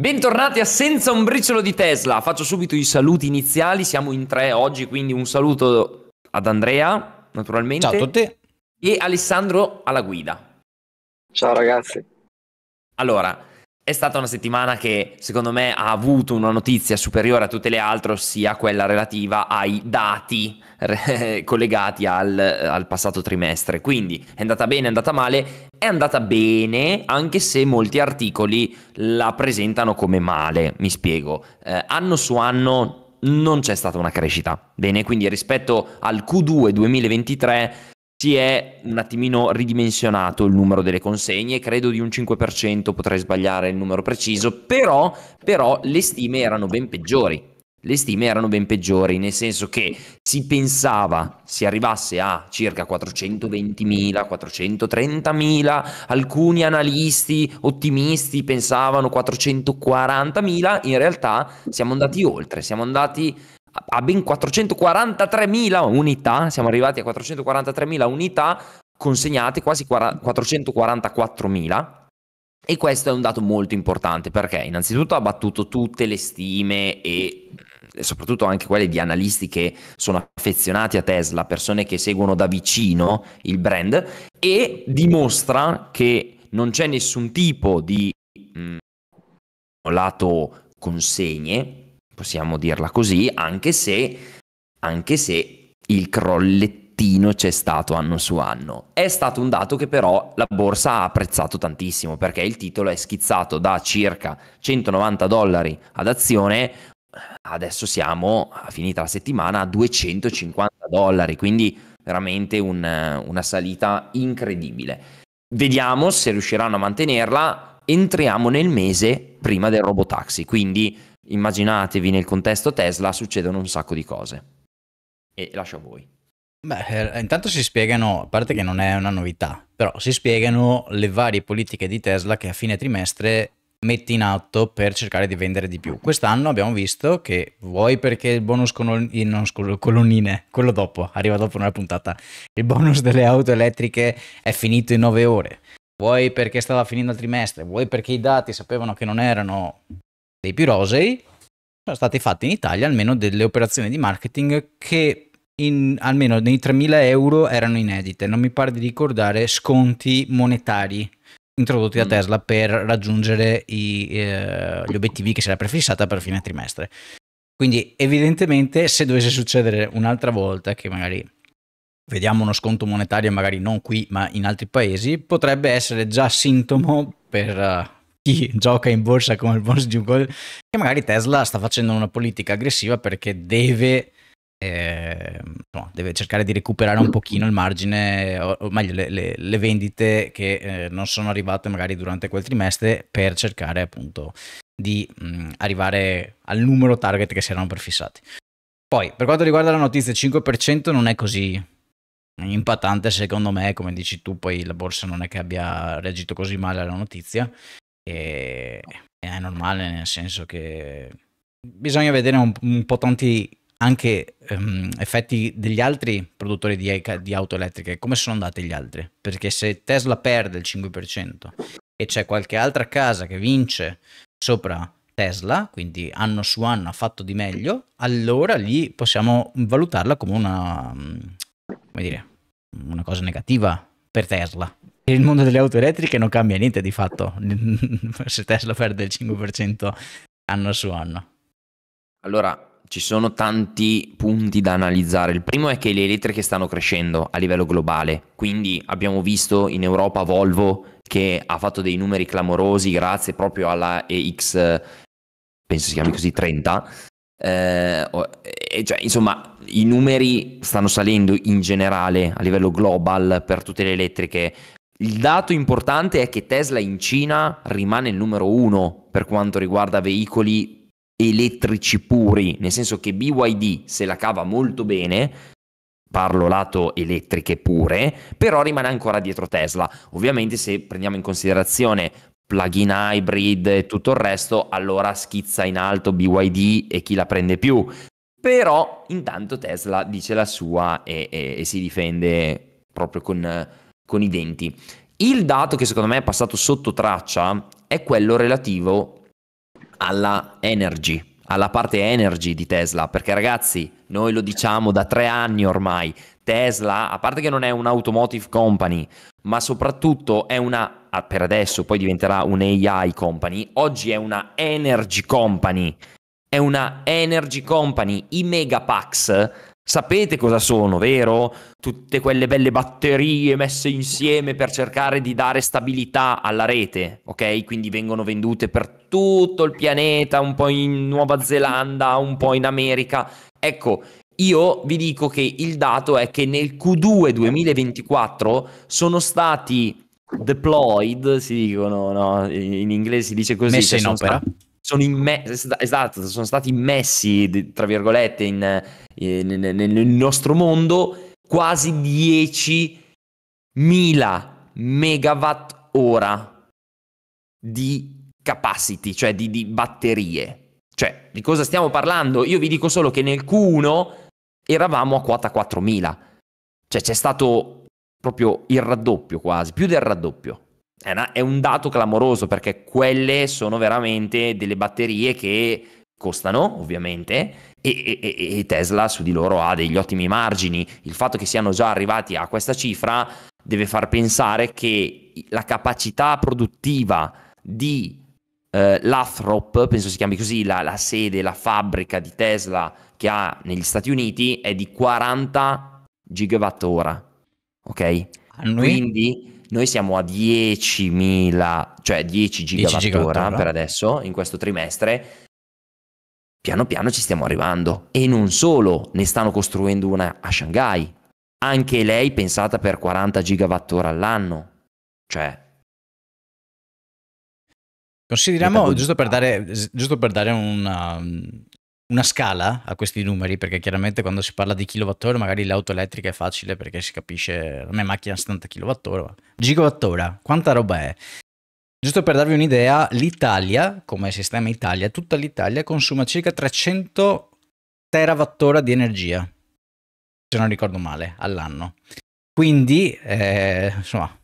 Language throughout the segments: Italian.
Bentornati a Senza un briciolo di Tesla. Faccio subito i saluti iniziali. Siamo in tre oggi, quindi un saluto ad Andrea, naturalmente. Ciao a tutti. E Alessandro alla guida. Ciao ragazzi. Allora, è stata una settimana che secondo me ha avuto una notizia superiore a tutte le altre, ossia quella relativa ai dati collegati al, al, passato trimestre. Quindi è andata bene, è andata male, è andata bene anche se molti articoli la presentano come male, mi spiego. Eh, anno su anno non c'è stata una crescita. Bene, quindi rispetto al Q2 2023 si è un attimino ridimensionato il numero delle consegne, credo di un 5%, potrei sbagliare il numero preciso, però, però le stime erano ben peggiori. Le stime erano ben peggiori, nel senso che si pensava si arrivasse a circa 420.000, 430.000, alcuni analisti ottimisti pensavano 440.000, in realtà siamo andati oltre, siamo andati a ben 443.000 unità, siamo arrivati a 443.000 unità consegnate, quasi 444.000. E questo è un dato molto importante perché innanzitutto ha battuto tutte le stime e soprattutto anche quelle di analisti che sono affezionati a Tesla, persone che seguono da vicino il brand e dimostra che non c'è nessun tipo di mh, mm, lato consegne possiamo dirla così, anche se, anche se il crollettino c'è stato anno su anno. È stato un dato che però la borsa ha apprezzato tantissimo perché il titolo è schizzato da circa 190 dollari ad azione, adesso siamo, a finita la settimana, a 250 dollari, quindi veramente un, una salita incredibile. Vediamo se riusciranno a mantenerla. Entriamo nel mese prima del robotaxi, quindi immaginatevi nel contesto Tesla succedono un sacco di cose. E lascio a voi. Beh, eh, intanto si spiegano, a parte che non è una novità, però si spiegano le varie politiche di Tesla che a fine trimestre mette in atto per cercare di vendere di più. Quest'anno abbiamo visto che vuoi perché il bonus colon- eh, non, scolo, colonnine, quello dopo, arriva dopo nella puntata, il bonus delle auto elettriche è finito in 9 ore. Vuoi perché stava finendo il trimestre, vuoi perché i dati sapevano che non erano dei rosei, sono state fatte in Italia almeno delle operazioni di marketing che in, almeno nei 3.000 euro erano inedite. Non mi pare di ricordare sconti monetari introdotti da mm. Tesla per raggiungere i, eh, gli obiettivi che si era prefissata per fine trimestre. Quindi evidentemente se dovesse succedere un'altra volta che magari vediamo uno sconto monetario magari non qui ma in altri paesi, potrebbe essere già sintomo per eh, chi gioca in borsa come il bonus di che magari Tesla sta facendo una politica aggressiva perché deve, eh, no, deve cercare di recuperare un pochino il margine, o, o meglio le, le, le, vendite che eh, non sono arrivate magari durante quel trimestre per cercare appunto di mh, arrivare al numero target che si erano prefissati. Poi, per quanto riguarda la notizia, 5% non è così impattante secondo me, come dici tu, poi la borsa non è che abbia reagito così male alla notizia. E è normale nel senso che bisogna vedere un, un po' tanti anche um, effetti degli altri produttori di, di, auto elettriche, come sono andati gli altri? Perché se Tesla perde il 5% e c'è qualche altra casa che vince sopra Tesla, quindi anno su anno ha fatto di meglio, allora lì possiamo valutarla come una, mm, come dire, una cosa negativa per Tesla il mondo delle auto elettriche non cambia niente di fatto se Tesla perde il 5% anno su anno. Allora, ci sono tanti punti da analizzare. Il primo è che le elettriche stanno crescendo a livello globale, quindi abbiamo visto in Europa Volvo che ha fatto dei numeri clamorosi grazie proprio alla EX, penso si chiami così, 30. Eh, cioè, insomma, i numeri stanno salendo in generale a livello global per tutte le elettriche. Il dato importante è che Tesla in Cina rimane il numero uno per quanto riguarda veicoli elettrici puri, nel senso che BYD se la cava molto bene, parlo lato elettriche pure, però rimane ancora dietro Tesla. Ovviamente se prendiamo in considerazione plug-in hybrid e tutto il resto, allora schizza in alto BYD e chi la prende più. Però intanto Tesla dice la sua e, e, e si difende proprio con con i denti. Il dato che secondo me è passato sotto traccia è quello relativo alla energy, alla parte energy di Tesla, perché ragazzi, noi lo diciamo da tre anni ormai, Tesla, a parte che non è un'automotive company, ma soprattutto è una, ah, per adesso poi diventerà un'AI company, oggi è una energy company, è una energy company, i megapacks Sapete cosa sono, vero? Tutte quelle belle batterie messe insieme per cercare di dare stabilità alla rete, ok? Quindi vengono vendute per tutto il pianeta, un po' in Nuova Zelanda, un po' in America. Ecco, io vi dico che il dato è che nel Q2 2024 sono stati deployed, si dicono, no? In inglese si dice così. Messe cioè in opera. Stati sono, imme- esatto, sono stati immessi, tra virgolette, in, in, eh, in, nel nostro mondo quasi 10.000 megawatt ora di capacity, cioè di, di batterie. Cioè, di cosa stiamo parlando? Io vi dico solo che nel Q1 eravamo a quota 4.000. Cioè, c'è stato proprio il raddoppio quasi, più del raddoppio è, una, è un dato clamoroso perché quelle sono veramente delle batterie che costano ovviamente e, e, e, Tesla su di loro ha degli ottimi margini. Il fatto che siano già arrivati a questa cifra deve far pensare che la capacità produttiva di eh, Lathrop, penso si chiami così, la, la sede, la fabbrica di Tesla che ha negli Stati Uniti è di 40 gigawatt ora. Ok? Quindi noi siamo a 10.000, cioè 10 gigawatt, 10 gigawattora per adesso, in questo trimestre. Piano piano ci stiamo arrivando. E non solo, ne stanno costruendo una a Shanghai. Anche lei pensata per 40 gigawatt ora all'anno. Cioè, Consideriamo, giusto per ah. dare, giusto per dare una, una scala a questi numeri, perché chiaramente quando si parla di kilowattora magari l'auto elettrica è facile perché si capisce, la mia macchina 70 kilowattora, gigawattora, quanta roba è? Giusto per darvi un'idea, l'Italia, come sistema Italia, tutta l'Italia consuma circa 300 terawattora di energia, se non ricordo male, all'anno. Quindi, eh, insomma,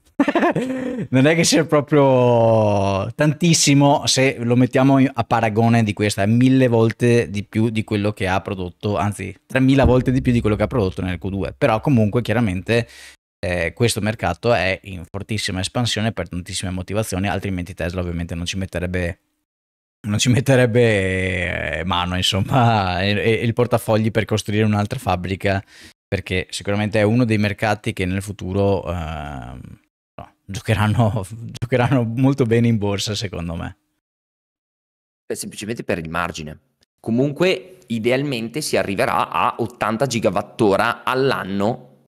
non è che sia proprio tantissimo se lo mettiamo a paragone di questa, è mille volte di più di quello che ha prodotto, anzi 3000 volte di più di quello che ha prodotto nel Q2, però comunque chiaramente eh, questo mercato è in fortissima espansione per tantissime motivazioni, altrimenti Tesla ovviamente non ci metterebbe non ci metterebbe eh, mano, insomma, e, il portafogli per costruire un'altra fabbrica, perché sicuramente è uno dei mercati che nel futuro eh, giocheranno, giocheranno molto bene in borsa secondo me. Beh, semplicemente per il margine. Comunque idealmente si arriverà a 80 gigawattora all'anno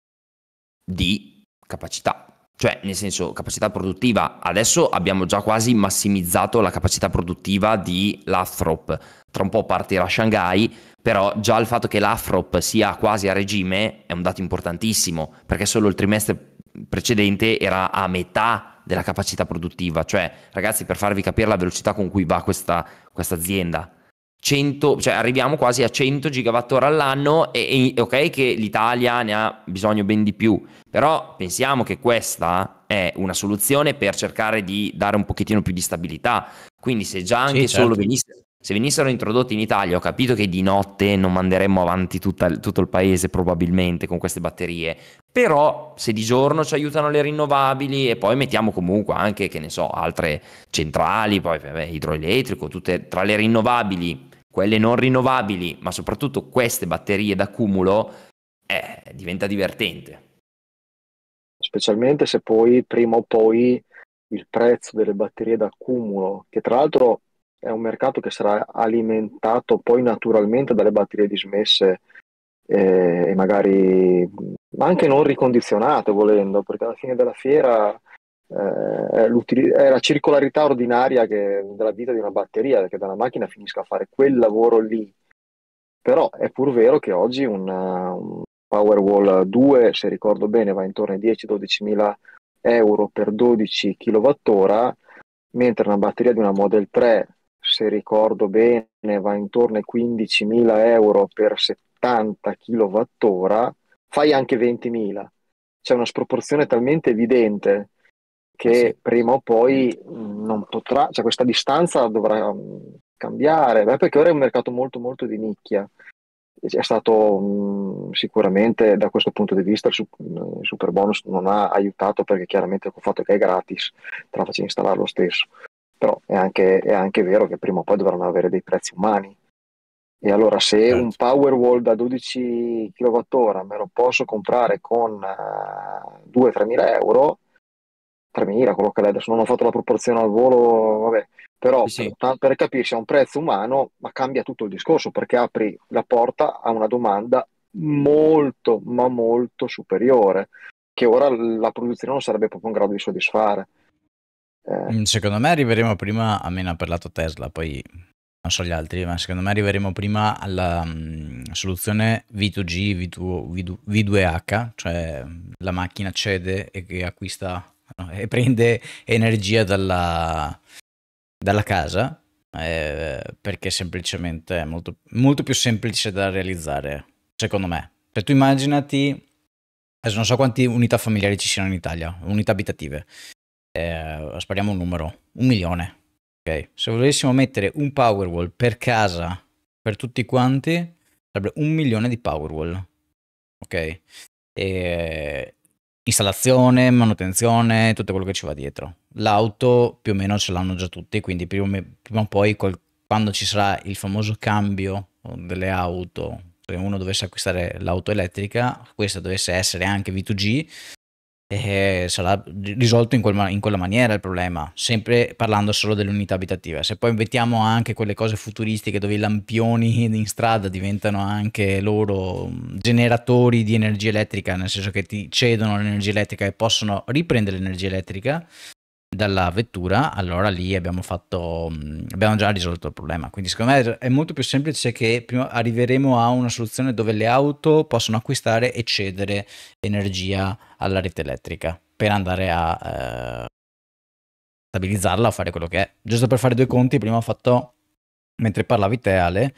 di capacità cioè nel senso capacità produttiva. Adesso abbiamo già quasi massimizzato la capacità produttiva di l'Afrop. Tra un po' partirà Shanghai, però già il fatto che l'Afrop sia quasi a regime è un dato importantissimo, perché solo il trimestre precedente era a metà della capacità produttiva, cioè ragazzi per farvi capire la velocità con cui va questa, azienda, 100, cioè arriviamo quasi a 100 gigawatt all'anno e, e, ok che l'Italia ne ha bisogno ben di più, però pensiamo che questa è una soluzione per cercare di dare un pochettino più di stabilità, quindi se già anche sì, certo. solo venisse se venissero introdotti in Italia, ho capito che di notte non manderemmo avanti tutta, tutto il paese probabilmente con queste batterie, però se di giorno ci aiutano le rinnovabili e poi mettiamo comunque anche, che ne so, altre centrali, poi vabbè, idroelettrico, tutte tra le rinnovabili, quelle non rinnovabili, ma soprattutto queste batterie d'accumulo, eh, diventa divertente. Specialmente se poi prima o poi il prezzo delle batterie d'accumulo, che tra l'altro è un mercato che sarà alimentato poi naturalmente dalle batterie dismesse eh, e magari anche non ricondizionate volendo, perché alla fine della fiera eh, è, la circolarità ordinaria che, della vita di una batteria, che dalla macchina finisca a fare quel lavoro lì. Però è pur vero che oggi una, un Powerwall 2, se ricordo bene, va intorno ai 10-12 mila euro per 12 kWh, mentre una batteria di una Model 3 se ricordo bene, va intorno ai 15.000 euro per 70 kWh, fai anche 20.000. C'è una sproporzione talmente evidente che eh sì. prima o poi non potrà, cioè questa distanza dovrà mm, cambiare, Beh, perché ora è un mercato molto molto di nicchia. È stato mh, mm, sicuramente da questo punto di vista il mm, super bonus non ha aiutato perché chiaramente col fatto che è gratis te la faccio installare lo stesso però è anche, è anche vero che prima o poi dovranno avere dei prezzi umani. E allora se certo. un Powerwall da 12 kWh me lo posso comprare con uh, eh, 2-3 mila euro, 3 mila quello che è adesso, non ho fatto la proporzione al volo, vabbè, però sì. per, per capirsi a un prezzo umano, ma cambia tutto il discorso perché apri la porta a una domanda molto, ma molto superiore, che ora la produzione non sarebbe proprio in grado di soddisfare. Mm, secondo me arriveremo prima, almeno per lato Tesla, poi non so gli altri, ma secondo me arriveremo prima alla mh, mm, soluzione V2G, V2, V2, h cioè la macchina cede e che acquista no, e prende energia dalla, dalla casa, eh, perché semplicemente è molto, molto più semplice da realizzare, secondo me. Se cioè, tu immaginati, adesso non so quante unità familiari ci siano in Italia, unità abitative, eh, spariamo un numero, un milione. Okay. Se volessimo mettere un Powerwall per casa, per tutti quanti, sarebbe un milione di Powerwall. Ok? E, installazione, manutenzione, tutto quello che ci va dietro. L'auto più o meno ce l'hanno già tutti, quindi prima, prima o poi col, quando ci sarà il famoso cambio delle auto, se uno dovesse acquistare l'auto elettrica, questa dovesse essere anche V2G, eh, sarà risolto in, quel, in, quella maniera il problema, sempre parlando solo delle unità abitative. Se poi inventiamo anche quelle cose futuristiche dove i lampioni in strada diventano anche loro generatori di energia elettrica, nel senso che ti cedono l'energia elettrica e possono riprendere l'energia elettrica, dalla vettura, allora lì abbiamo, fatto, mm, abbiamo già risolto il problema. Quindi secondo me è molto più semplice che prima arriveremo a una soluzione dove le auto possono acquistare e cedere energia alla rete elettrica per andare a eh, stabilizzarla o fare quello che è. Giusto per fare due conti, prima ho fatto, mentre parlavi te Ale,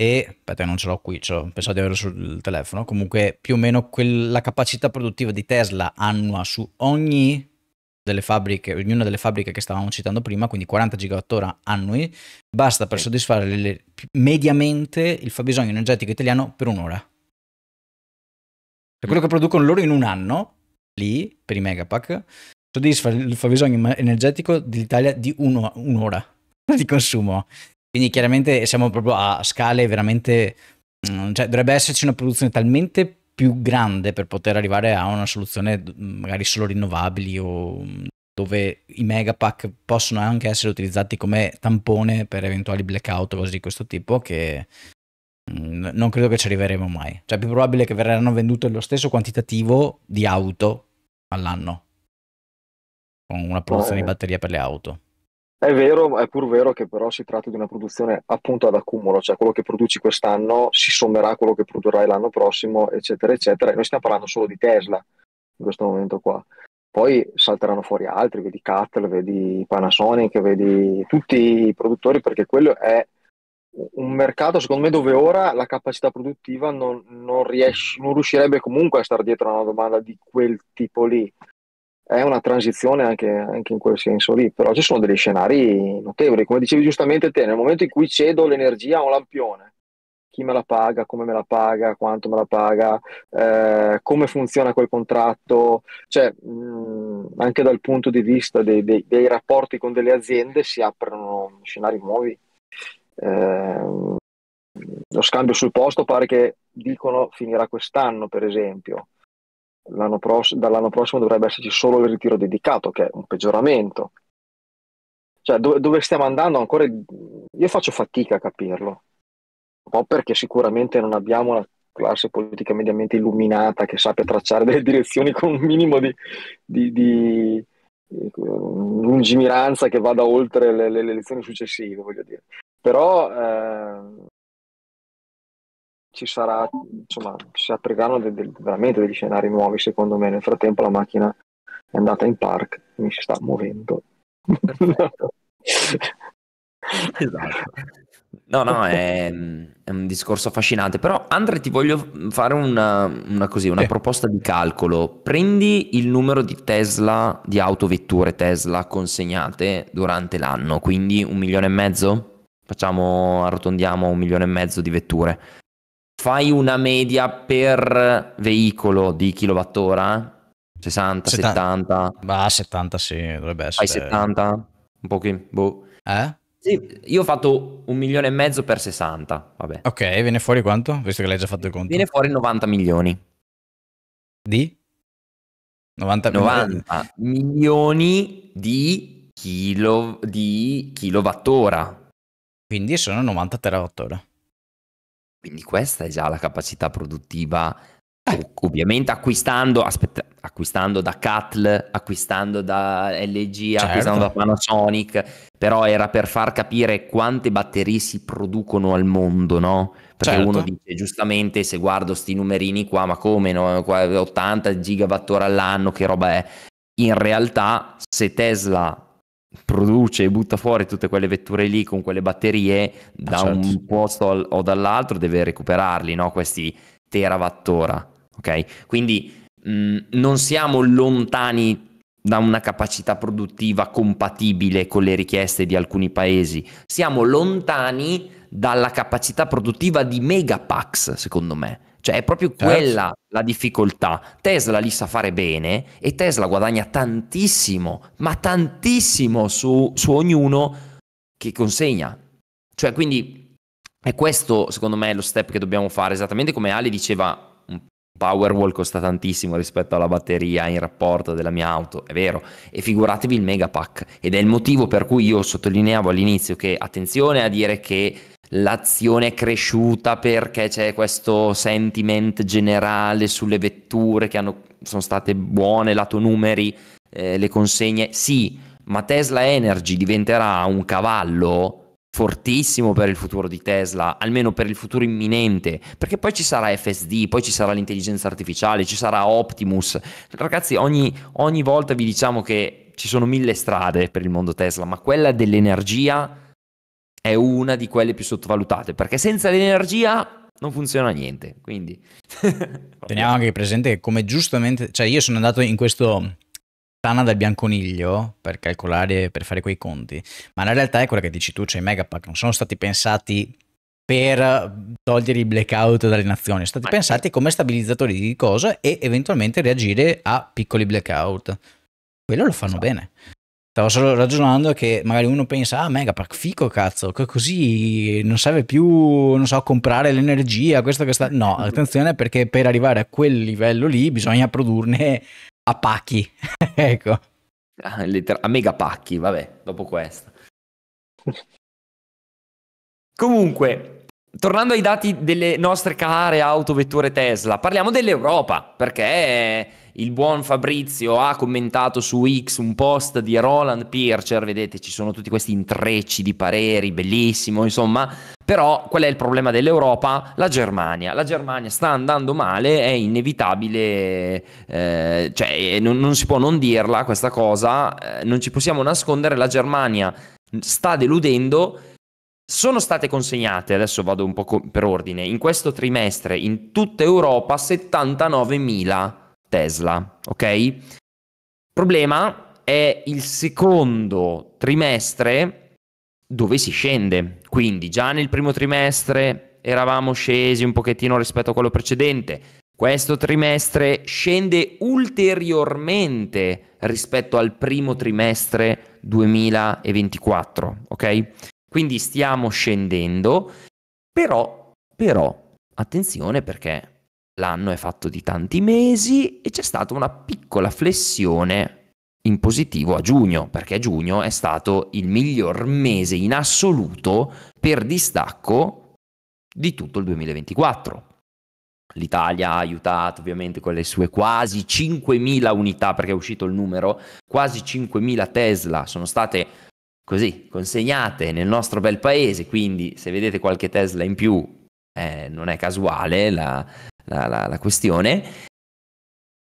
e aspetta non ce l'ho qui, ce l'ho, pensavo di averlo sul telefono, comunque più o meno quella capacità produttiva di Tesla annua su ogni delle fabbriche, ognuna delle fabbriche che stavamo citando prima, quindi 40 GWh annui, basta per soddisfare le, mediamente il fabbisogno energetico italiano per un'ora. Per quello che producono loro in un anno, lì, per i megapack, soddisfa il fabbisogno energetico dell'Italia di uno, un'ora di consumo. Quindi chiaramente siamo proprio a scale veramente... Mm, cioè, dovrebbe esserci una produzione talmente più grande per poter arrivare a una soluzione magari solo rinnovabili o mm, dove i megapack possono anche essere utilizzati come tampone per eventuali blackout o cose di questo tipo che mm, non credo che ci arriveremo mai. Cioè è più probabile che verranno vendute lo stesso quantitativo di auto all'anno con una produzione di batteria per le auto. È vero, è pur vero che però si tratta di una produzione appunto ad accumulo, cioè quello che produci quest'anno si sommerà a quello che produrrai l'anno prossimo, eccetera, eccetera. E noi stiamo parlando solo di Tesla in questo momento qua. Poi salteranno fuori altri, vedi Cattle, vedi Panasonic, vedi tutti i produttori, perché quello è un mercato, secondo me, dove ora la capacità produttiva non, non, riesce, non riuscirebbe comunque a stare dietro a una domanda di quel tipo lì è una transizione anche, anche, in quel senso lì, però ci sono degli scenari notevoli, come dicevi giustamente te, nel momento in cui cedo l'energia a un lampione, chi me la paga, come me la paga, quanto me la paga, eh, come funziona quel contratto, cioè mh, mm, anche dal punto di vista dei, dei, dei, rapporti con delle aziende si aprono scenari nuovi. Eh, lo scambio sul posto pare che dicono finirà quest'anno, per esempio pross- dall'anno prossimo dovrebbe esserci solo il ritiro dedicato, che è un peggioramento. Cioè, do- dove stiamo andando ancora? Io faccio fatica a capirlo, un po' perché sicuramente non abbiamo una classe politica mediamente illuminata che sappia tracciare delle direzioni con un minimo di, di, di lungimiranza che vada oltre le, le, elezioni successive, voglio dire. Però eh, ci sarà, insomma, si apriranno de- de- veramente degli scenari nuovi, secondo me. Nel frattempo la macchina è andata in park, mi si sta muovendo. esatto. No, no, è, è, un discorso affascinante, però Andre ti voglio fare una, una, così, una eh. proposta di calcolo. Prendi il numero di Tesla, di autovetture Tesla consegnate durante l'anno, quindi un milione e mezzo? Facciamo, arrotondiamo un milione e mezzo di vetture fai una media per veicolo di kilowattora? 60, 70? 70. Bah, 70 sì, dovrebbe essere. Fai 70? Un pochino, boh. Eh? Sì, io ho fatto un milione e mezzo per 60, vabbè. Ok, viene fuori quanto? Visto che l'hai già fatto il conto. Viene fuori 90 milioni. Di? 90, 90 milioni di, kilo, di kilowattora. Quindi sono 90 terawattora. Quindi questa è già la capacità produttiva, eh. ovviamente acquistando, aspetta, acquistando da Catl, acquistando da LG, certo. acquistando da Panasonic, però era per far capire quante batterie si producono al mondo, no? Perché certo. uno dice giustamente se guardo sti numerini qua, ma come no? 80 gigawatt all'anno, che roba è? In realtà se Tesla produce e butta fuori tutte quelle vetture lì con quelle batterie ah, da certo. un posto al, o dall'altro deve recuperarli, no? questi terawattora. Ok? Quindi mh, mm, non siamo lontani da una capacità produttiva compatibile con le richieste di alcuni paesi. Siamo lontani dalla capacità produttiva di megapax, secondo me. Cioè è proprio certo. quella la difficoltà. Tesla li sa fare bene e Tesla guadagna tantissimo, ma tantissimo su, su ognuno che consegna. Cioè quindi è questo secondo me lo step che dobbiamo fare, esattamente come Ali diceva un Powerwall costa tantissimo rispetto alla batteria in rapporto della mia auto, è vero, e figuratevi il megapack ed è il motivo per cui io sottolineavo all'inizio che attenzione a dire che l'azione è cresciuta perché c'è questo sentiment generale sulle vetture che hanno, sono state buone, lato numeri, eh, le consegne. Sì, ma Tesla Energy diventerà un cavallo fortissimo per il futuro di Tesla, almeno per il futuro imminente, perché poi ci sarà FSD, poi ci sarà l'intelligenza artificiale, ci sarà Optimus. Ragazzi, ogni, ogni volta vi diciamo che ci sono mille strade per il mondo Tesla, ma quella dell'energia è una di quelle più sottovalutate, perché senza l'energia non funziona niente. Quindi teniamo anche presente che come giustamente, cioè io sono andato in questo tana del bianconiglio per calcolare, per fare quei conti, ma la realtà è quella che dici tu, cioè i megapack non sono stati pensati per togliere i blackout dalle nazioni, sono stati ma pensati sì. come stabilizzatori di cosa e eventualmente reagire a piccoli blackout. Quello lo fanno esatto. bene. Stavo solo ragionando che magari uno pensa, ah Megapack, fico cazzo, così non serve più, non so, comprare l'energia, questo che sta... No, attenzione perché per arrivare a quel livello lì bisogna produrne a pacchi, ecco. Ah, letter- a megapacchi, vabbè, dopo questo. Comunque, tornando ai dati delle nostre care autovetture Tesla, parliamo dell'Europa, perché il buon Fabrizio ha commentato su X un post di Roland Pircher, vedete ci sono tutti questi intrecci di pareri, bellissimo insomma, però qual è il problema dell'Europa? La Germania, la Germania sta andando male, è inevitabile, eh, cioè eh, non, non, si può non dirla questa cosa, eh, non ci possiamo nascondere, la Germania sta deludendo sono state consegnate, adesso vado un po' per ordine, in questo trimestre in tutta Europa 79.000 Tesla, ok? Problema è il secondo trimestre dove si scende, quindi già nel primo trimestre eravamo scesi un pochettino rispetto a quello precedente, questo trimestre scende ulteriormente rispetto al primo trimestre 2024, ok? Quindi stiamo scendendo, però, però, attenzione perché l'anno è fatto di tanti mesi e c'è stata una piccola flessione in positivo a giugno, perché giugno è stato il miglior mese in assoluto per distacco di tutto il 2024. L'Italia ha aiutato ovviamente con le sue quasi 5.000 unità, perché è uscito il numero, quasi 5.000 Tesla sono state così consegnate nel nostro bel paese, quindi se vedete qualche Tesla in più eh, non è casuale, la, la, la, la questione,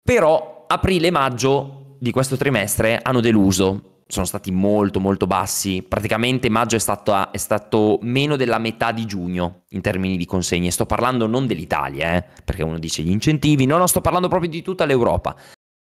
però aprile e maggio di questo trimestre hanno deluso, sono stati molto molto bassi, praticamente maggio è stato, è stato, meno della metà di giugno in termini di consegne, sto parlando non dell'Italia, eh, perché uno dice gli incentivi, no, no, sto parlando proprio di tutta l'Europa.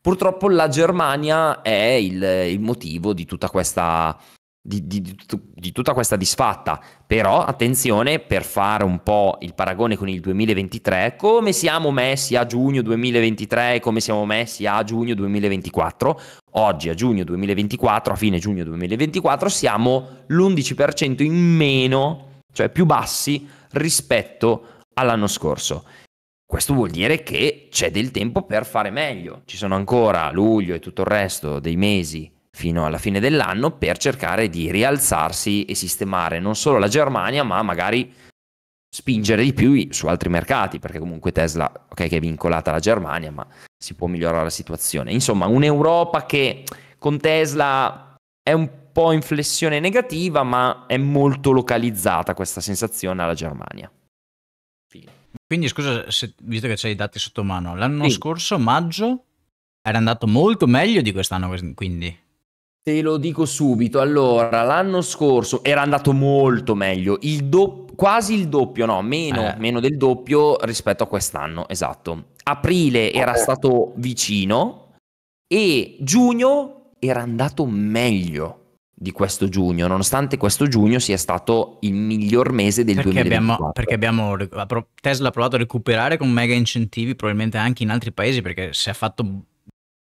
Purtroppo la Germania è il, il motivo di tutta questa di, di, di, tutta questa disfatta. Però attenzione, per fare un po' il paragone con il 2023, come siamo messi a giugno 2023 e come siamo messi a giugno 2024? Oggi a giugno 2024, a fine giugno 2024, siamo l'11% in meno, cioè più bassi rispetto all'anno scorso. Questo vuol dire che c'è del tempo per fare meglio. Ci sono ancora luglio e tutto il resto dei mesi fino alla fine dell'anno per cercare di rialzarsi e sistemare non solo la Germania, ma magari spingere di più su altri mercati, perché comunque Tesla, ok, che è vincolata alla Germania, ma si può migliorare la situazione. Insomma, un'Europa che con Tesla è un po' in flessione negativa, ma è molto localizzata questa sensazione alla Germania. Fine. Quindi scusa, se, visto che c'hai i dati sotto mano, l'anno sì. scorso, maggio, era andato molto meglio di quest'anno, quindi. Te lo dico subito. Allora, l'anno scorso era andato molto meglio, il do- quasi il doppio, no, meno, eh. meno, del doppio rispetto a quest'anno, esatto. Aprile era stato vicino e giugno era andato meglio di questo giugno, nonostante questo giugno sia stato il miglior mese del perché perché abbiamo, Tesla ha provato a recuperare con mega incentivi, probabilmente anche in altri paesi, perché si è fatto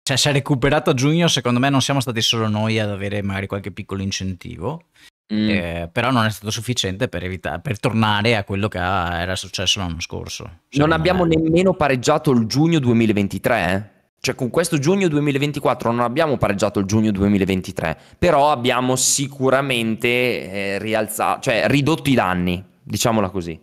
cioè, si è recuperato a giugno, secondo me non siamo stati solo noi ad avere magari qualche piccolo incentivo, mm. eh, però non è stato sufficiente per, evita- per tornare a quello che era successo l'anno scorso. Cioè, non abbiamo me. nemmeno pareggiato il giugno 2023, eh? Cioè con questo giugno 2024 non abbiamo pareggiato il giugno 2023, però abbiamo sicuramente eh, rialzato, cioè ridotto i danni, diciamola così.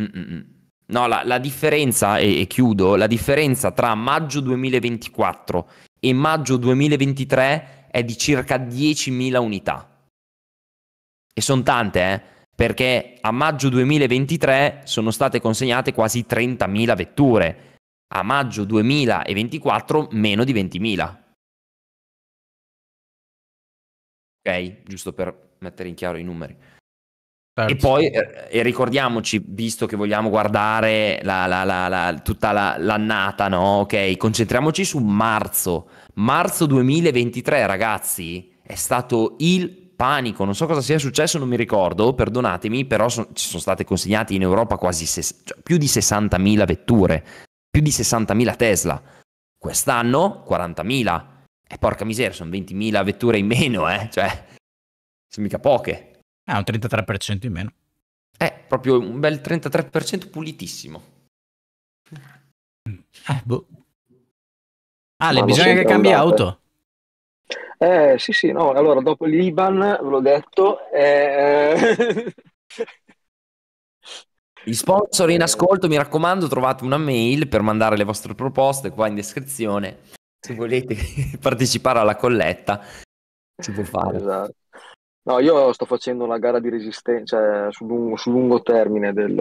Mm-mm. No, la, la differenza, e, e, chiudo, la differenza tra maggio 2024 e maggio 2023 è di circa 10.000 unità. E sono tante, eh? Perché a maggio 2023 sono state consegnate quasi 30.000 vetture, a maggio 2024 meno di 20.000. Ok, giusto per mettere in chiaro i numeri. Terzo. E certo. poi eh, e ricordiamoci, visto che vogliamo guardare la, la, la, tutta l'annata, no? Ok, concentriamoci su marzo. Marzo 2023, ragazzi, è stato il panico. Non so cosa sia successo, non mi ricordo, perdonatemi, però so, ci sono state consegnate in Europa quasi ses- cioè più di 60.000 vetture, più di 60.000 Tesla. Quest'anno 40.000. E porca miseria, sono 20.000 vetture in meno, eh? Cioè, sono mica poche. È ah, un 33% in meno. È eh, proprio un bel 33% pulitissimo. Eh, boh. Ale, Ma bisogna che cambi auto. Eh, sì, sì, no, allora dopo l'Iban, ve l'ho detto, eh... eh. I sponsor in ascolto, mi raccomando, trovate una mail per mandare le vostre proposte qua in descrizione. Se volete partecipare alla colletta, si può fare. Esatto. No, io sto facendo una gara di resistenza cioè, sul, su lungo termine del,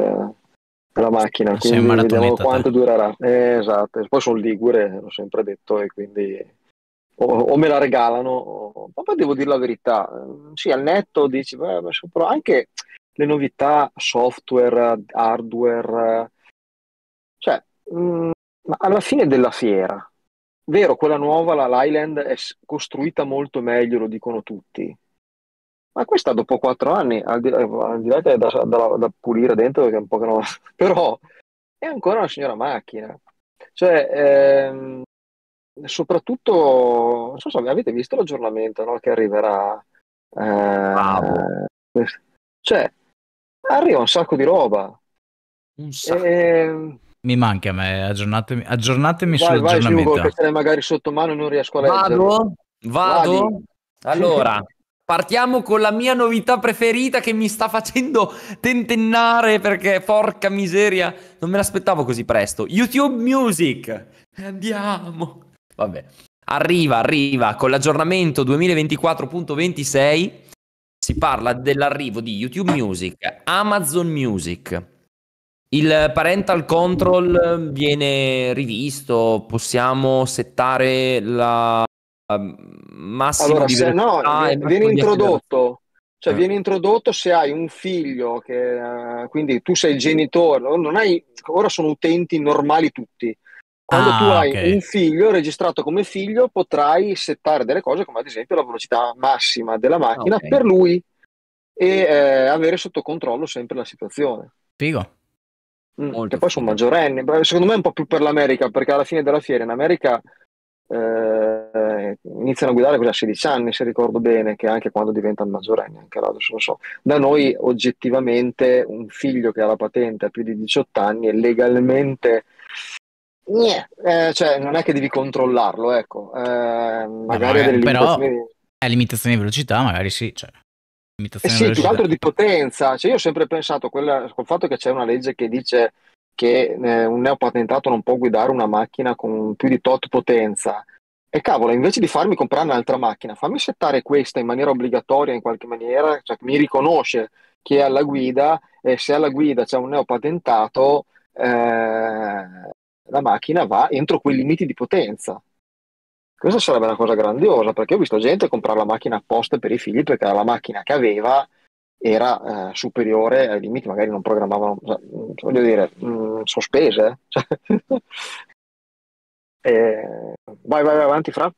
della macchina, Sei vediamo quanto durerà. Eh, esatto, poi sono ligure, l'ho sempre detto, e quindi o, o me la regalano, o... ma poi devo dire la verità, sì, al netto dici, beh, però anche le novità software, hardware, cioè, mh, mm, ma alla fine della fiera, vero, quella nuova, la Lyland, è costruita molto meglio, lo dicono tutti, ma questa dopo quattro anni, al di, eh, al di là che è da, da, da, pulire dentro, perché è un po' che non... però è ancora una signora macchina. Cioè, ehm, soprattutto, non so se avete visto l'aggiornamento no, che arriverà. Eh, cioè, arriva un sacco di roba. Un sacco. E... Ehm, Mi manca a me, aggiornatemi, aggiornatemi vai, sull'aggiornamento. Vai, Hugo, che magari sotto mano non riesco a leggere. Vado? Vado? Vado? Allora... Partiamo con la mia novità preferita che mi sta facendo tentennare perché porca miseria, non me l'aspettavo così presto. YouTube Music. Andiamo. Vabbè. Arriva, arriva con l'aggiornamento 2024.26 si parla dell'arrivo di YouTube Music, Amazon Music. Il parental control viene rivisto, possiamo settare la um, massimo allora, se no, viene, introdotto cioè eh. viene introdotto se hai un figlio che eh, quindi tu sei il genitore non hai, ora sono utenti normali tutti quando ah, tu hai okay. un figlio registrato come figlio potrai settare delle cose come ad esempio la velocità massima della macchina okay. per lui e eh, avere sotto controllo sempre la situazione figo mm, che poi figo. sono maggiorenni secondo me è un po' più per l'America perché alla fine della fiera in America eh, iniziano a guidare a 16 anni, se ricordo bene, che anche quando diventano maggiorenni, anche là, adesso lo so. Da noi oggettivamente un figlio che ha la patente a più di 18 anni è legalmente... Eh, cioè, non è che devi controllarlo, ecco. Eh, magari no, delle però, è limitazione di velocità, magari sì. Cioè, eh sì, più che altro di potenza. Cioè, io ho sempre pensato quella, col fatto che c'è una legge che dice che eh, un neopatentato non può guidare una macchina con più di tot potenza. E cavolo, invece di farmi comprare un'altra macchina, fammi settare questa in maniera obbligatoria, in qualche maniera, cioè mi riconosce che è alla guida e se alla guida c'è un neopatentato, eh, la macchina va entro quei limiti di potenza. Questa sarebbe una cosa grandiosa, perché ho visto gente comprare la macchina apposta per i figli, perché era la macchina che aveva era eh, superiore ai limiti, magari non programmavano, cioè, voglio dire, mh, mm, sospese. Eh. Cioè, vai, vai, vai avanti, Fra.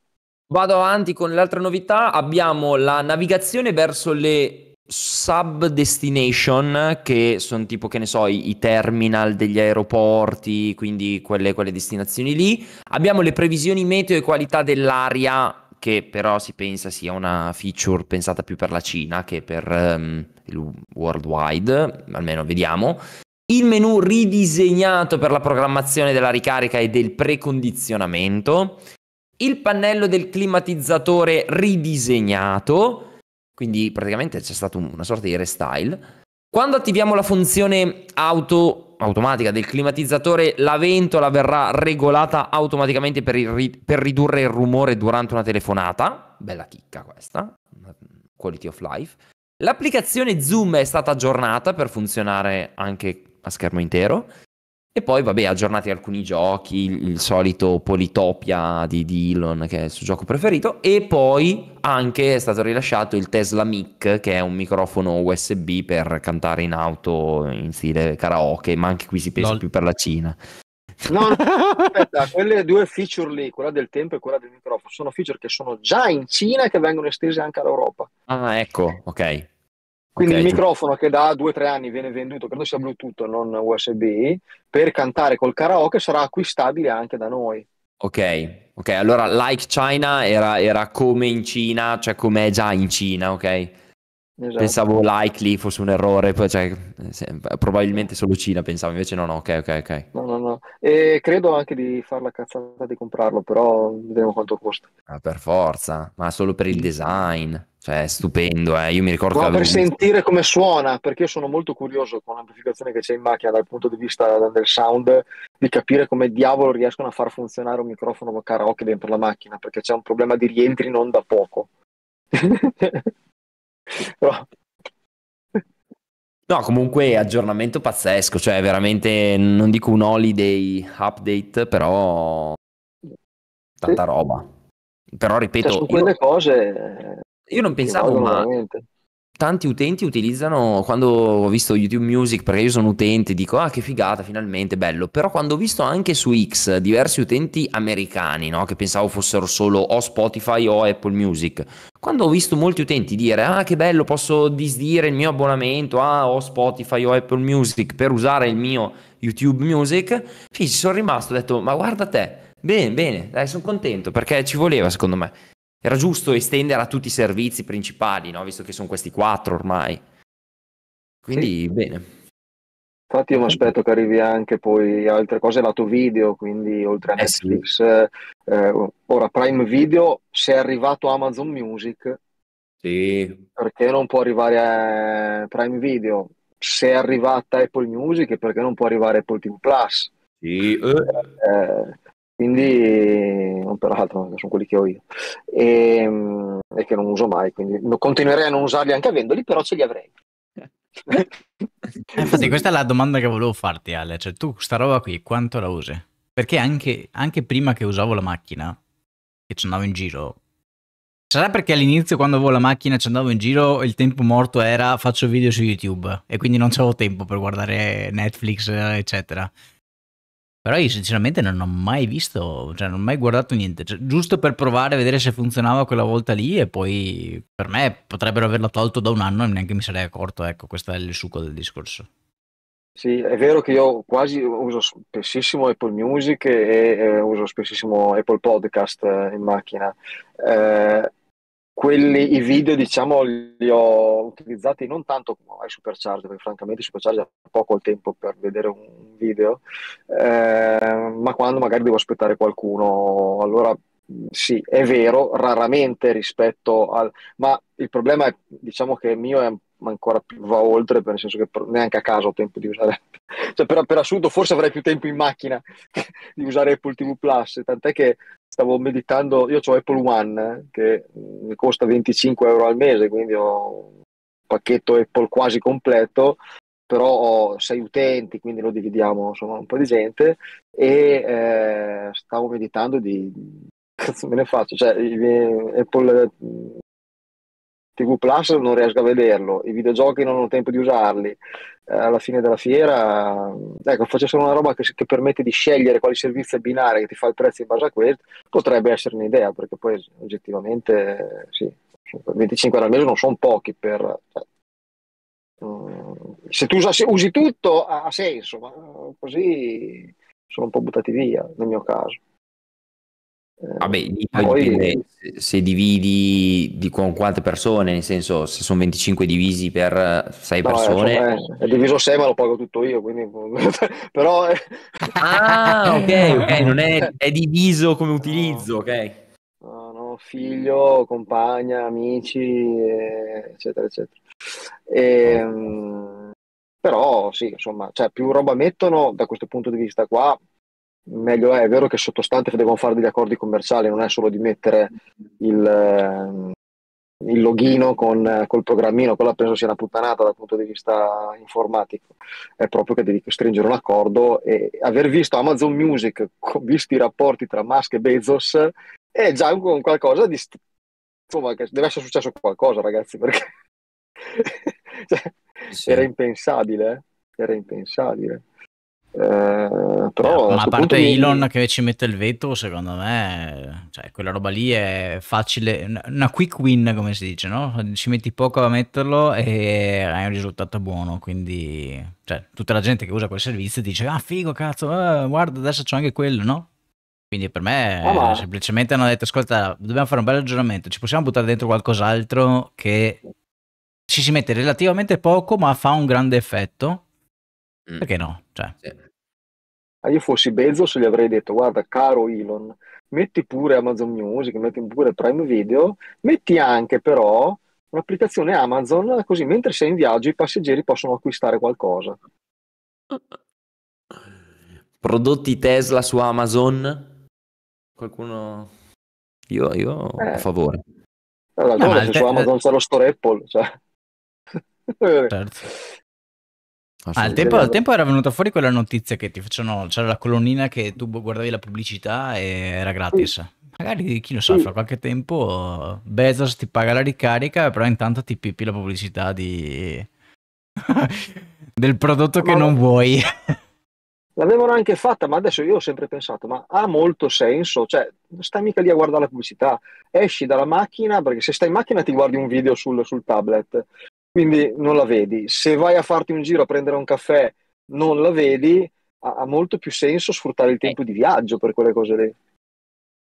Vado avanti con l'altra novità, abbiamo la navigazione verso le sub destination che sono tipo che ne so i, i terminal degli aeroporti quindi quelle, quelle, destinazioni lì abbiamo le previsioni meteo e qualità dell'aria che però si pensa sia una feature pensata più per la Cina che per um, il worldwide, almeno vediamo. Il menu ridisegnato per la programmazione della ricarica e del precondizionamento. Il pannello del climatizzatore ridisegnato, quindi praticamente c'è stato una sorta di restyle. Quando attiviamo la funzione auto automatica del climatizzatore, la ventola verrà regolata automaticamente per, ri- per ridurre il rumore durante una telefonata. Bella chicca questa, quality of life. L'applicazione Zoom è stata aggiornata per funzionare anche a schermo intero. E poi, vabbè, aggiornati alcuni giochi, il solito Politopia di Dillon, che è il suo gioco preferito, e poi anche è stato rilasciato il Tesla Mic, che è un microfono USB per cantare in auto in stile karaoke, ma anche qui si pensa Lol. più per la Cina. No, No, aspetta, quelle due feature lì, quella del tempo e quella del microfono, sono feature che sono già in Cina e che vengono estese anche all'Europa. Ah, ecco, ok. Quindi okay. il microfono che da 2-3 anni viene venduto, credo sia Bluetooth, non USB, per cantare col karaoke sarà acquistabile anche da noi. Ok, ok, allora Like China era, era come in Cina, cioè come è già in Cina, ok? Esatto. Pensavo lì fosse un errore, cioè, probabilmente solo Cina pensavo, invece no, no, ok, ok, ok. No, no, no. E credo anche di far la cazzata di comprarlo, però vedremo quanto costa. Ah, per forza, ma solo per il design. Cioè, è stupendo, eh. Io mi ricordo. No, per sentire come suona, perché io sono molto curioso con l'amplificazione che c'è in macchina dal punto di vista del sound, di capire come diavolo riescono a far funzionare un microfono karaoke dentro la macchina, perché c'è un problema di rientri non da poco. Oh. No, comunque aggiornamento pazzesco, cioè veramente non dico un holiday update, però tanta roba. Però ripeto... Cioè, su quelle io... cose io non pensavo, ma tanti utenti utilizzano, quando ho visto YouTube Music, perché io sono utente, dico, ah che figata, finalmente, bello. Però quando ho visto anche su X diversi utenti americani, no? che pensavo fossero solo o Spotify o Apple Music, quando ho visto molti utenti dire, ah che bello, posso disdire il mio abbonamento a ah, o Spotify o Apple Music per usare il mio YouTube Music, ci sono rimasto, ho detto, ma guarda te, bene, bene, dai, sono contento, perché ci voleva secondo me era giusto estendere a tutti i servizi principali, no? visto che sono questi quattro ormai. Quindi sì. bene. Infatti io mi aspetto che arrivi anche poi altre cose lato video, quindi oltre a Netflix. Eh sì. eh, ora Prime Video, se è arrivato Amazon Music, sì. perché non può arrivare a eh, Prime Video? Se è arrivata Apple Music, perché non può arrivare Apple Team Plus? Sì. Eh, eh quindi non per sono quelli che ho io e, ehm, e che non uso mai, quindi continuerei a non usarli anche avendoli, però ce li avrei. Eh, infatti, questa è la domanda che volevo farti, Ale. Cioè, tu sta roba qui quanto la usi? Perché anche, anche prima che usavo la macchina, che ci andavo in giro, sarà perché all'inizio, quando avevo la macchina, ci andavo in giro, il tempo morto era faccio video su YouTube e quindi non avevo tempo per guardare Netflix, eccetera. Però io sinceramente non ho mai visto, cioè non ho mai guardato niente, cioè, giusto per provare a vedere se funzionava quella volta lì e poi per me potrebbero averla tolto da un anno e neanche mi sarei accorto, ecco, questo è il succo del discorso. Sì, è vero che io quasi uso spessissimo Apple Music e, e uso spessissimo Apple Podcast eh, in macchina. Eh, quelli, i video diciamo li ho utilizzati non tanto come ai Supercharger, perché francamente supercharge ha poco il tempo per vedere un video, eh, ma quando magari devo aspettare qualcuno, allora sì, è vero, raramente rispetto al... ma il problema è, diciamo che il mio è ancora più va oltre, nel senso che neanche a caso ho tempo di usare, cioè per, per assurdo forse avrei più tempo in macchina di usare Apple TV Plus, tant'è che stavo meditando, io ho Apple One eh, che mi costa 25 euro al mese, quindi ho un pacchetto Apple quasi completo, però ho sei utenti, quindi lo dividiamo, insomma, un po' di gente e eh, stavo meditando di cazzo me ne faccio, cioè Apple TV Plus non riesco a vederlo, i videogiochi non ho tempo di usarli, eh, alla fine della fiera, ecco, facessero una roba che, che, permette di scegliere quali servizi abbinare, che ti fa il prezzo in base a questo, potrebbe essere un'idea, perché poi oggettivamente sì, 25 al mese non sono pochi per... Cioè, mm, se tu usa, usi tutto ha senso, ma eh, così sono un po' buttati via nel mio caso. Eh, Vabbè, lì poi se dividi di con quante persone, nel senso se sono 25 divisi per 6 eh, no, eh, persone... È, è, è diviso 6 ma lo pago tutto io, quindi... però... È... Ah, ok, ok, non è, è diviso come utilizzo, no. ok. No, no, figlio, compagna, amici, eccetera, eccetera. E, ehm, oh. Però sì, insomma, cioè, più roba mettono da questo punto di vista qua, meglio è, è vero che sottostante devono fare degli accordi commerciali, non è solo di mettere il, ehm, il loghino con, col programmino, quella penso sia una puttanata dal punto di vista informatico, è proprio che devi stringere un accordo e aver visto Amazon Music, visti i rapporti tra Musk e Bezos, è già un qualcosa di... insomma, deve essere successo qualcosa ragazzi, perché cioè, sì. era impensabile, eh. era impensabile. Eh, però eh, ma a parte Elon mi... che ci mette il veto, secondo me, cioè, quella roba lì è facile, una quick win come si dice, no? Ci metti poco a metterlo e hai un risultato buono, quindi cioè, tutta la gente che usa quel servizio dice ah figo cazzo, eh, guarda adesso c'ho anche quello, no? Quindi per me ah, ma... semplicemente hanno detto ascolta, dobbiamo fare un bel ragionamento, ci possiamo buttare dentro qualcos'altro che ci si mette relativamente poco ma fa un grande effetto Mh. Mm. Perché no? Cioè. Sì. Ah, io fossi Bezos gli avrei detto guarda caro Elon, metti pure Amazon Music, metti pure Prime Video, metti anche però un'applicazione Amazon così mentre sei in viaggio i passeggeri possono acquistare qualcosa. Prodotti Tesla su Amazon? Qualcuno... Io, io eh. a favore. Allora, no, te... su Amazon c'è lo store Apple. Cioè. certo. Ah, al, tempo, al tempo, era venuta fuori quella notizia che ti facevano, c'era la colonnina che tu guardavi la pubblicità e era gratis. Magari chi lo sa, fra qualche tempo Bezos ti paga la ricarica, però intanto ti pippi la pubblicità di... del prodotto che non vuoi. L'avevano anche fatta, ma adesso io ho sempre pensato, ma ha molto senso, cioè stai mica lì a guardare la pubblicità, esci dalla macchina, perché se stai in macchina ti guardi un video sul, sul tablet, quindi non la vedi. Se vai a farti un giro a prendere un caffè, non la vedi, ha, molto più senso sfruttare il eh. tempo eh. di viaggio per quelle cose lì.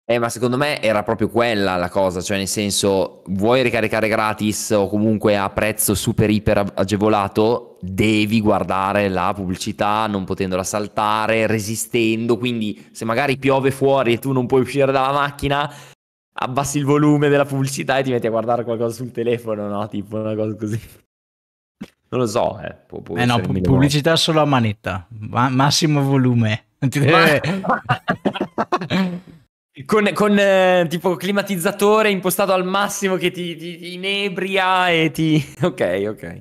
Eh, ma secondo me era proprio quella la cosa, cioè nel senso vuoi ricaricare gratis o comunque a prezzo super iper agevolato, devi guardare la pubblicità non potendola saltare, resistendo, quindi se magari piove fuori e tu non puoi uscire dalla macchina, abbassi il volume della pubblicità e ti metti a guardare qualcosa sul telefono, no? Tipo una cosa così. Non lo so, eh, può, può eh no, pubblicità modi. solo a manetta, ma- massimo volume. Eh. con, con eh, tipo climatizzatore impostato al massimo che ti, ti, ti, inebria e ti... Ok, ok.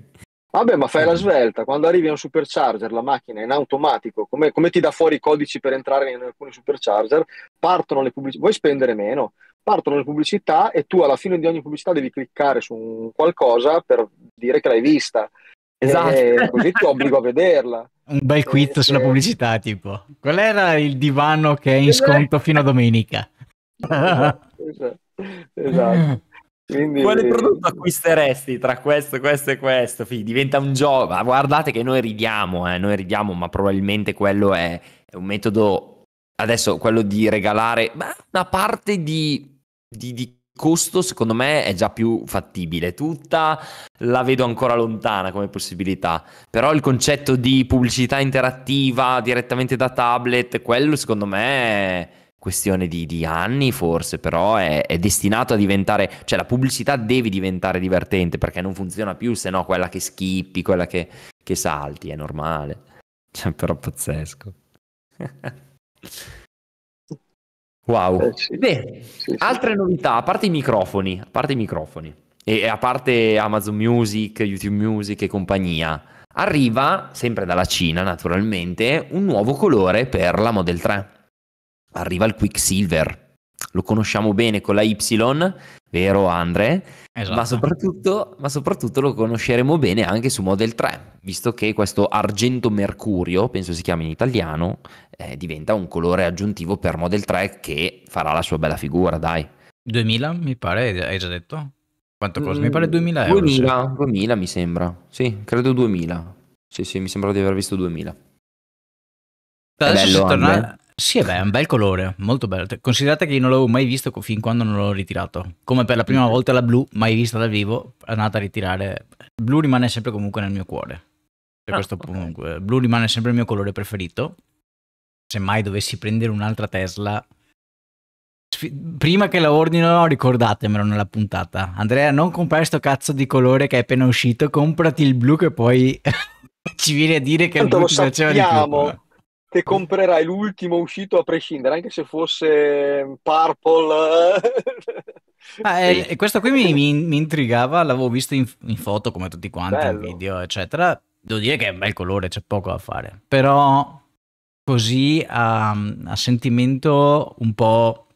Vabbè, ma fai la svelta, quando arrivi a un supercharger la macchina è in automatico, come, come ti dà fuori i codici per entrare in alcuni supercharger, partono le pubblicità, vuoi spendere meno, partono le pubblicità e tu alla fine di ogni pubblicità devi cliccare su qualcosa per dire che l'hai vista. Esatto. così ti obbligo a vederla. Un bel quiz sulla pubblicità, tipo. Qual era il divano che è in esatto. sconto fino a domenica? Esatto, esatto. Quindi... Quale prodotto acquisteresti tra questo, questo e questo? Fì, diventa un gioco. guardate che noi ridiamo, eh, noi ridiamo, ma probabilmente quello è, è, un metodo. Adesso quello di regalare ma una parte di, di, di costo secondo me è già più fattibile, tutta la vedo ancora lontana come possibilità, però il concetto di pubblicità interattiva direttamente da tablet, quello secondo me è questione di, di anni forse, però è, è, destinato a diventare, cioè la pubblicità deve diventare divertente perché non funziona più se no quella che schippi, quella che, che salti, è normale, cioè, però pazzesco. Wow. Eh, sì. Beh, sì, sì. altre novità, a parte i microfoni, a parte i microfoni e a parte Amazon Music, YouTube Music e compagnia, arriva, sempre dalla Cina naturalmente, un nuovo colore per la Model 3. Arriva il Quicksilver. Lo conosciamo bene con la Y, vero Andre? Esatto. Ma, soprattutto, ma, soprattutto, lo conosceremo bene anche su Model 3, visto che questo argento mercurio, penso si chiama in italiano, eh, diventa un colore aggiuntivo per Model 3 che farà la sua bella figura, dai. 2000 mi pare, hai già detto? Quanto costa? Mi mm, pare 2000 euro. 2000, 2000 mi sembra, sì, credo 2000. Sì, sì, mi sembra di aver visto 2000. Adesso bello, si torna, sì, beh, è un bel colore, molto bello. Considerate che io non l'avevo mai visto fin quando non l'ho ritirato. Come per la prima volta la blu, mai vista dal vivo, è andata a ritirare. blu rimane sempre comunque nel mio cuore. Per ah, questo okay. comunque, blu rimane sempre il mio colore preferito. Se mai dovessi prendere un'altra Tesla, prima che la ordino ricordatemelo nella puntata. Andrea, non comprare questo cazzo di colore che è appena uscito, comprati il blu che poi ci viene a dire che Tanto il blu lo ti sappiamo. di più che comprerai l'ultimo uscito a prescindere, anche se fosse Purple. ah, eh. e, eh, e, questo qui mi, mi, mi intrigava, l'avevo visto in, in, foto come tutti quanti, Bello. in video, eccetera. Devo dire che è un bel colore, c'è poco da fare. Però così a, a sentimento un po'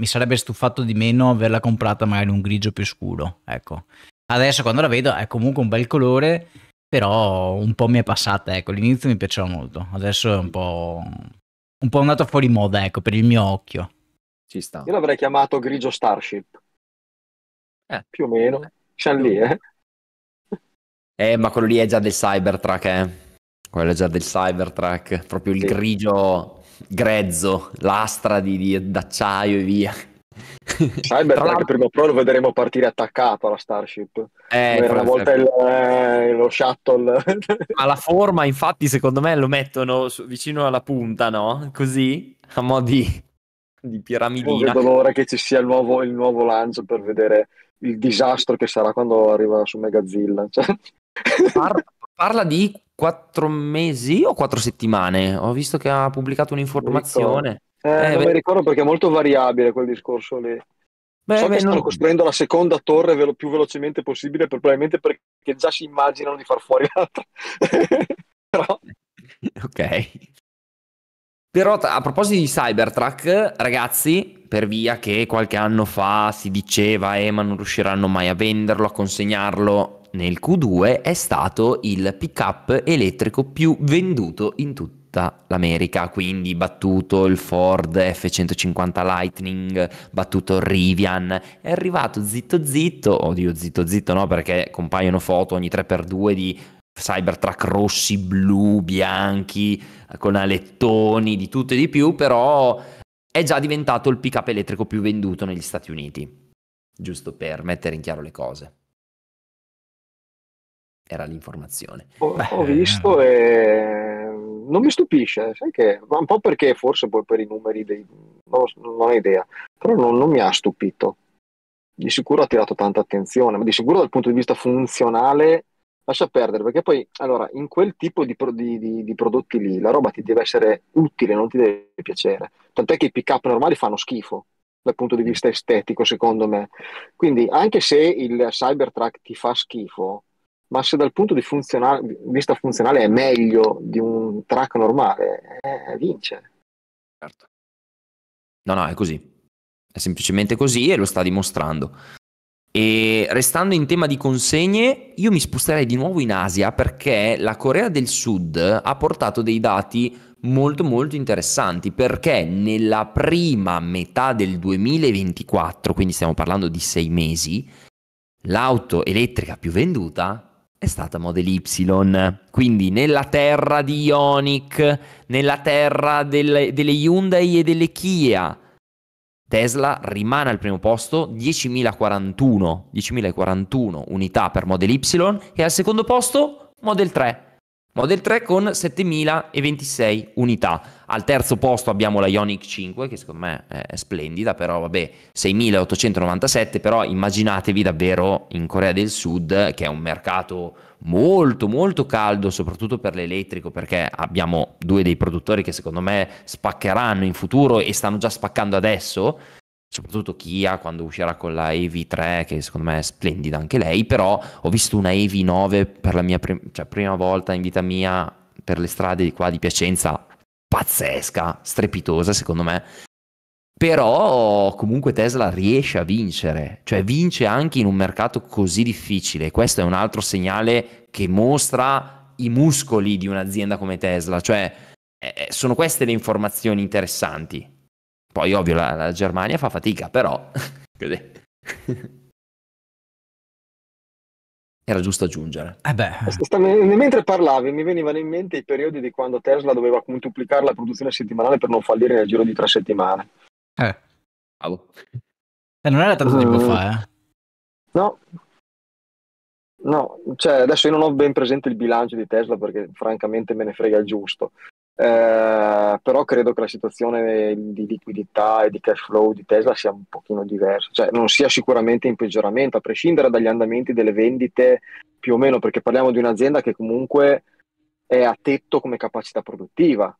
mi sarebbe stufato di meno averla comprata magari in un grigio più scuro. Ecco. Adesso quando la vedo è comunque un bel colore però un po' mi è passata, ecco, all'inizio mi piaceva molto, adesso è un po', un po' andato fuori moda, ecco, per il mio occhio. Ci sta. Io l'avrei chiamato grigio Starship. Eh. Più o meno. C'è lì, eh. Eh, ma quello lì è già del Cybertruck, eh. Quello è già del Cybertruck, proprio il sì. grigio grezzo, lastra di, di d'acciaio e via. Cybertruck prima o poi lo vedremo partire attaccato alla Starship. Eh, una volta il, eh, lo shuttle. Ma la forma, infatti, secondo me lo mettono vicino alla punta, no? Così, a mo' di, di piramidina. Non vedo l'ora che ci sia il nuovo, il nuovo, lancio per vedere il disastro che sarà quando arriva su Megazilla. Cioè. Parla, parla di quattro mesi o quattro settimane? Ho visto che ha pubblicato un'informazione. Eh, eh, non beh... mi ricordo perché è molto variabile quel discorso lì. Beh, so beh, che stanno non... costruendo la seconda torre velo- più velocemente possibile, per, probabilmente perché già si immaginano di far fuori l'altra. Però... Ok. Però a proposito di Cybertruck, ragazzi, per via che qualche anno fa si diceva eh, ma non riusciranno mai a venderlo, a consegnarlo, nel Q2 è stato il pick-up elettrico più venduto in tutto tutta l'America, quindi battuto il Ford F150 Lightning, battuto il Rivian, è arrivato zitto zitto, oddio zitto zitto no perché compaiono foto ogni 3x2 di Cybertruck rossi, blu, bianchi, con alettoni, di tutto e di più, però è già diventato il pick-up elettrico più venduto negli Stati Uniti, giusto per mettere in chiaro le cose era l'informazione. Ho, ho visto eh. e non mi stupisce, sai che, un po' perché forse poi per i numeri dei, non, non ho idea, però non, non mi ha stupito. Di sicuro ha tirato tanta attenzione, ma di sicuro dal punto di vista funzionale lascia perdere, perché poi allora, in quel tipo di, pro- di, di, di, prodotti lì la roba ti deve essere utile, non ti deve piacere. Tant'è che i pick up normali fanno schifo dal punto di vista estetico, secondo me. Quindi, anche se il Cybertruck ti fa schifo, ma se dal punto di, funzionale, vista funzionale è meglio di un track normale, eh, vince. Certo. No, no, è così. È semplicemente così e lo sta dimostrando. E restando in tema di consegne, io mi sposterei di nuovo in Asia perché la Corea del Sud ha portato dei dati molto molto interessanti perché nella prima metà del 2024, quindi stiamo parlando di sei mesi, l'auto elettrica più venduta è stata Model Y. Quindi nella terra di Ionic, nella terra del, delle Hyundai e delle Kia, Tesla rimane al primo posto, 10.041, 10.041 unità per Model Y e al secondo posto Model 3. Model 3 con 7.026 unità. Al terzo posto abbiamo la Ionic 5, che secondo me è splendida, però vabbè, 6.897, però immaginatevi davvero in Corea del Sud, che è un mercato molto molto caldo soprattutto per l'elettrico perché abbiamo due dei produttori che secondo me spaccheranno in futuro e stanno già spaccando adesso soprattutto Kia quando uscirà con la EV3 che secondo me è splendida anche lei però ho visto una EV9 per la mia prim- cioè, prima volta in vita mia per le strade di qua di Piacenza pazzesca, strepitosa secondo me. Però comunque Tesla riesce a vincere, cioè vince anche in un mercato così difficile. Questo è un altro segnale che mostra i muscoli di un'azienda come Tesla, cioè eh, eh sono queste le informazioni interessanti. Poi ovvio la, la Germania fa fatica, però... era giusto aggiungere. Eh, eh. mentre parlavi mi venivano in mente i periodi di quando Tesla doveva moltiplicare la produzione settimanale per non fallire nel giro di tre settimane. Eh. Bravo. Eh, non era tanto tempo uh, fa, mm. eh? No. No, cioè adesso io non ho ben presente il bilancio di Tesla perché francamente me ne frega il giusto, eh, però credo che la situazione di liquidità e di cash flow di Tesla sia un pochino diversa, cioè non sia sicuramente in peggioramento, a prescindere dagli andamenti delle vendite più o meno, perché parliamo di un'azienda che comunque è a tetto come capacità produttiva.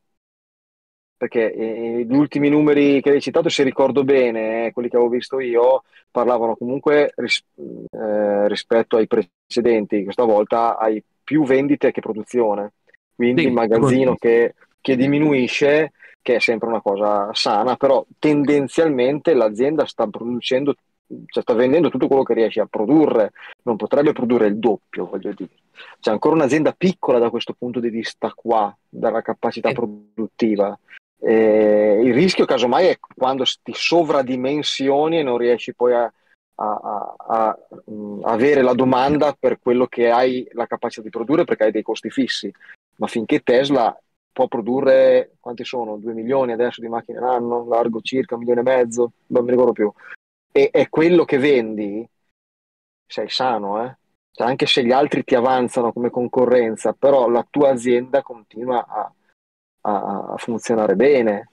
Perché eh, eh, gli ultimi numeri che hai citato, se ricordo bene, eh, quelli che avevo visto io, parlavano comunque ris- rispetto ai precedenti, questa volta hai più vendite che produzione quindi sì, il magazzino che che diminuisce, che è sempre una cosa sana, però tendenzialmente l'azienda sta producendo, cioè sta vendendo tutto quello che riesce a produrre, non potrebbe produrre il doppio, voglio dire. C'è ancora un'azienda piccola da questo punto di vista qua, dalla capacità eh. produttiva. E il rischio casomai è quando ti sovradimensioni e non riesci poi a, a, a, a, mm, avere la domanda per quello che hai la capacità di produrre perché hai dei costi fissi. Ma finché Tesla può produrre, quanti sono? 2 milioni adesso di macchine l'anno, largo circa un milione e mezzo, non mi ricordo più. E è quello che vendi, sei sano, eh? cioè, anche se gli altri ti avanzano come concorrenza, però la tua azienda continua a, a, a funzionare bene.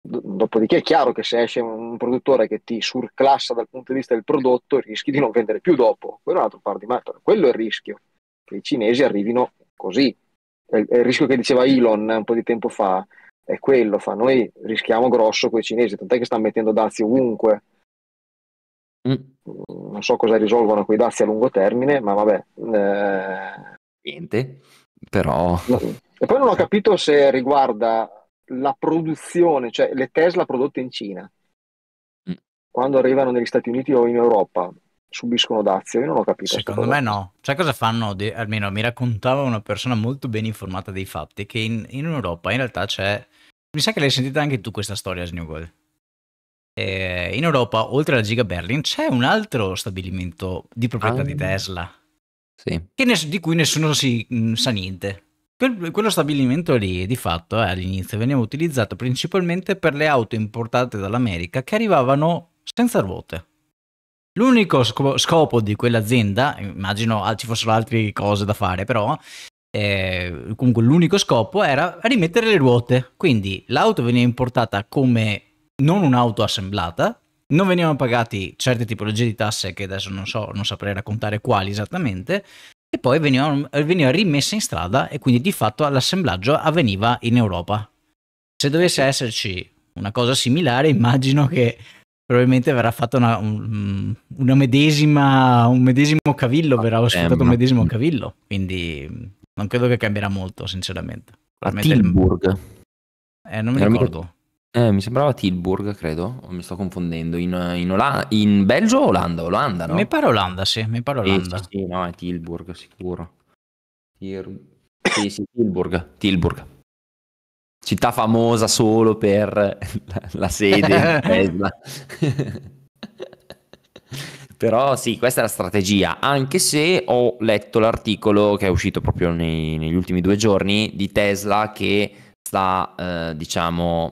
Dopodiché è chiaro che se esce un produttore che ti surclassa dal punto di vista del prodotto, rischi di non vendere più dopo. Quello è un altro par di mani, quello è il rischio, che i cinesi arrivino così. Eh, il rischio che diceva Elon eh, un po' di tempo fa è quello, fa noi rischiamo grosso con i cinesi, tant'è che stanno mettendo dazi ovunque. Mm. mm. Non so cosa risolvono quei dazi a lungo termine, ma vabbè. Eh... Niente, però... E poi non ho capito se riguarda la produzione, cioè le Tesla prodotte in Cina, mm. quando arrivano negli Stati Uniti o in Europa, subiscono dazio. Io non ho capito. Secondo me no. Cioè, cosa fanno? Di, almeno mi raccontava una persona molto ben informata dei fatti che in, in Europa in realtà c'è... Mi sa che l'hai sentita anche tu questa storia, Snuggle. Eh, in Europa, oltre alla Giga Berlin, c'è un altro stabilimento di proprietà ah, di Tesla. Sì. Ne, di cui nessuno si, mh, mm, sa niente. quello stabilimento lì, di fatto, eh, all'inizio veniva utilizzato principalmente per le auto importate dall'America che arrivavano senza ruote. L'unico scopo di quell'azienda, immagino ah, ci fossero altre cose da fare, però eh, comunque l'unico scopo era rimettere le ruote. Quindi l'auto veniva importata come non un'auto assemblata, non venivano pagati certe tipologie di tasse che adesso non so, non saprei raccontare quali esattamente, e poi venivano, veniva rimessa in strada e quindi di fatto l'assemblaggio avveniva in Europa. Se dovesse esserci una cosa similare, immagino che probabilmente verrà fatta una, un, mm, una medesima, un medesimo cavillo, verrà ospitato un medesimo cavillo, quindi mm, non credo che cambierà molto, sinceramente. A Tilburg. Eh, non mi Era ricordo. Eh, mi sembrava Tilburg, credo, o mi sto confondendo, in, in, Ola- in Belgio o Olanda? Olanda, no? Mi pare Olanda, sì, mi pare Olanda. Eh, sì, sì, no, è Tilburg, sicuro. Tir- sì, sì, Tilburg, Tilburg città famosa solo per la sede Tesla. Però sì, questa è la strategia, anche se ho letto l'articolo che è uscito proprio nei, negli ultimi due giorni di Tesla che sta, eh, diciamo,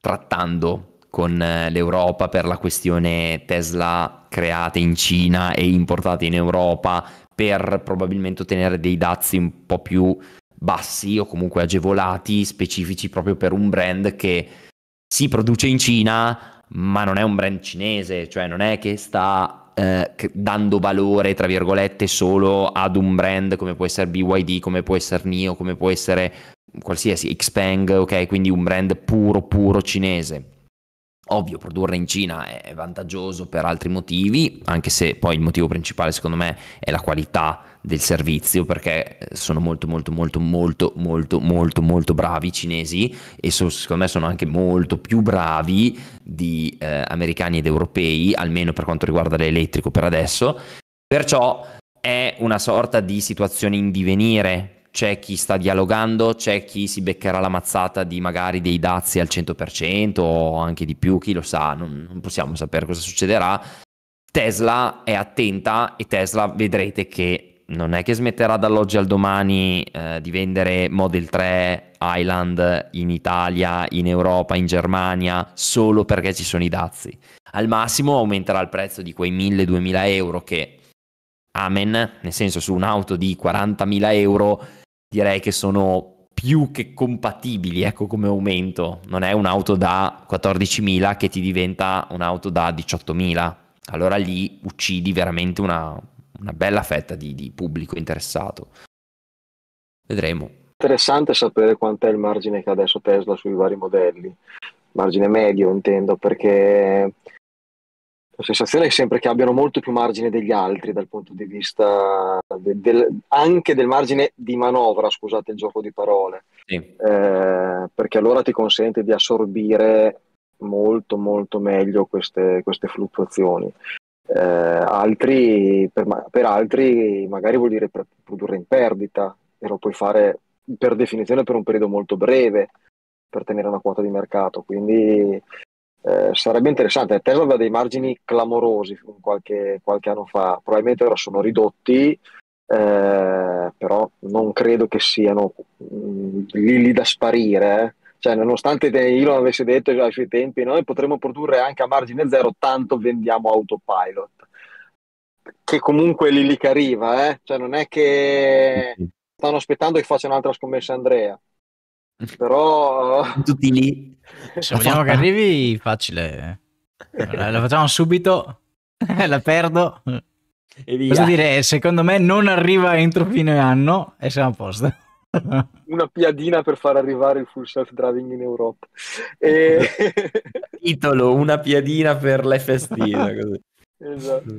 trattando con eh, l'Europa per la questione Tesla create in Cina e importate in Europa per probabilmente ottenere dei dazi un po' più bassi o comunque agevolati specifici proprio per un brand che si produce in Cina ma non è un brand cinese, cioè non è che sta eh, dando valore tra virgolette solo ad un brand come può essere BYD, come può essere NIO, come può essere qualsiasi Xpeng, ok? Quindi un brand puro puro cinese Ovvio, produrre in Cina è vantaggioso per altri motivi, anche se poi il motivo principale secondo me è la qualità del servizio, perché eh, sono molto molto molto molto molto molto molto bravi i cinesi e so, secondo me sono anche molto più bravi di eh, americani ed europei, almeno per quanto riguarda l'elettrico per adesso. Perciò è una sorta di situazione in divenire c'è chi sta dialogando, c'è chi si beccherà la mazzata di magari dei dazi al 100% o anche di più, chi lo sa, non, non possiamo sapere cosa succederà. Tesla è attenta e Tesla vedrete che non è che smetterà dall'oggi al domani eh, di vendere Model 3 Island in Italia, in Europa, in Germania, solo perché ci sono i dazi. Al massimo aumenterà il prezzo di quei 1000-2000 euro che, amen, nel senso su un'auto di 40.000 euro direi che sono più che compatibili ecco come aumento non è un'auto da 14.000 che ti diventa un'auto da 18.000 allora lì uccidi veramente una, una bella fetta di, di, pubblico interessato vedremo interessante sapere quant'è il margine che adesso Tesla sui vari modelli margine medio intendo perché la sensazione è sempre che abbiano molto più margine degli altri dal punto di vista del, del, anche del margine di manovra, scusate il gioco di parole, sì. eh, perché allora ti consente di assorbire molto molto meglio queste, queste fluttuazioni. Eh, altri, per, per, altri magari vuol dire produrre in perdita e lo puoi fare per definizione per un periodo molto breve per tenere una quota di mercato, quindi eh, sarebbe interessante. Tesla aveva dei margini clamorosi qualche, qualche anno fa, probabilmente ora sono ridotti, eh, però non credo che siano mh, mm, lì, lì da sparire. Eh. Cioè, nonostante Elon avesse detto ai suoi tempi, noi potremmo produrre anche a margine zero, tanto vendiamo autopilot. Che comunque lì lì che arriva, eh? cioè, non è che stanno aspettando che faccia un'altra scommessa Andrea. Però... Tutti lì. Se vogliamo che arrivi, facile. La, la facciamo subito, la perdo. E via. Posso dire, secondo me non arriva entro fine anno e siamo a posto. Una piadina per far arrivare il full self driving in Europa. E... Titolo, una piadina per l'FST. esatto.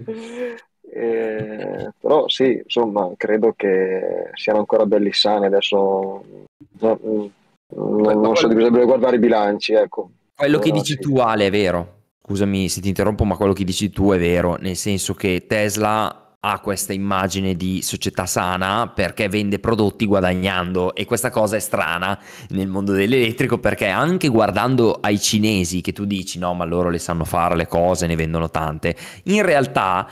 Eh, però sì, insomma, credo che siano ancora belli sani adesso. Mm, Mm, non, non quello... so, bisognerebbe guardare i bilanci, ecco. Quello che eh, dici tu, Ale, è vero. Scusami se ti interrompo, ma quello che dici tu è vero, nel senso che Tesla ha questa immagine di società sana perché vende prodotti guadagnando e questa cosa è strana nel mondo dell'elettrico perché anche guardando ai cinesi che tu dici no ma loro le sanno fare le cose ne vendono tante in realtà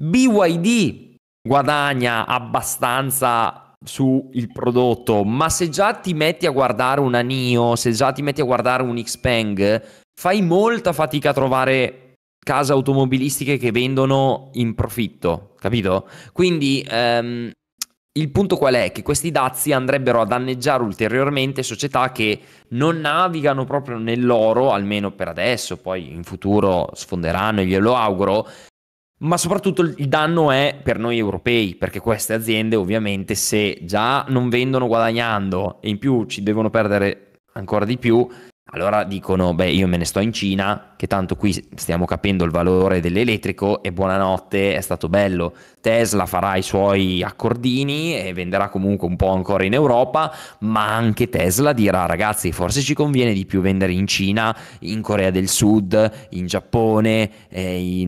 BYD guadagna abbastanza sul prodotto, ma se già ti metti a guardare una NIO, se già ti metti a guardare un Xpeng, fai molta fatica a trovare case automobilistiche che vendono in profitto, capito? Quindi ehm, il punto qual è? Che questi dazi andrebbero a danneggiare ulteriormente società che non navigano proprio nell'oro, almeno per adesso, poi in futuro sfonderanno e glielo auguro, ma soprattutto il danno è per noi europei, perché queste aziende ovviamente se già non vendono guadagnando e in più ci devono perdere ancora di più, allora dicono, beh io me ne sto in Cina, che tanto qui stiamo capendo il valore dell'elettrico e buonanotte, è stato bello. Tesla farà i suoi accordini e venderà comunque un po' ancora in Europa, ma anche Tesla dirà ragazzi forse ci conviene di più vendere in Cina, in Corea del Sud, in Giappone, eh, in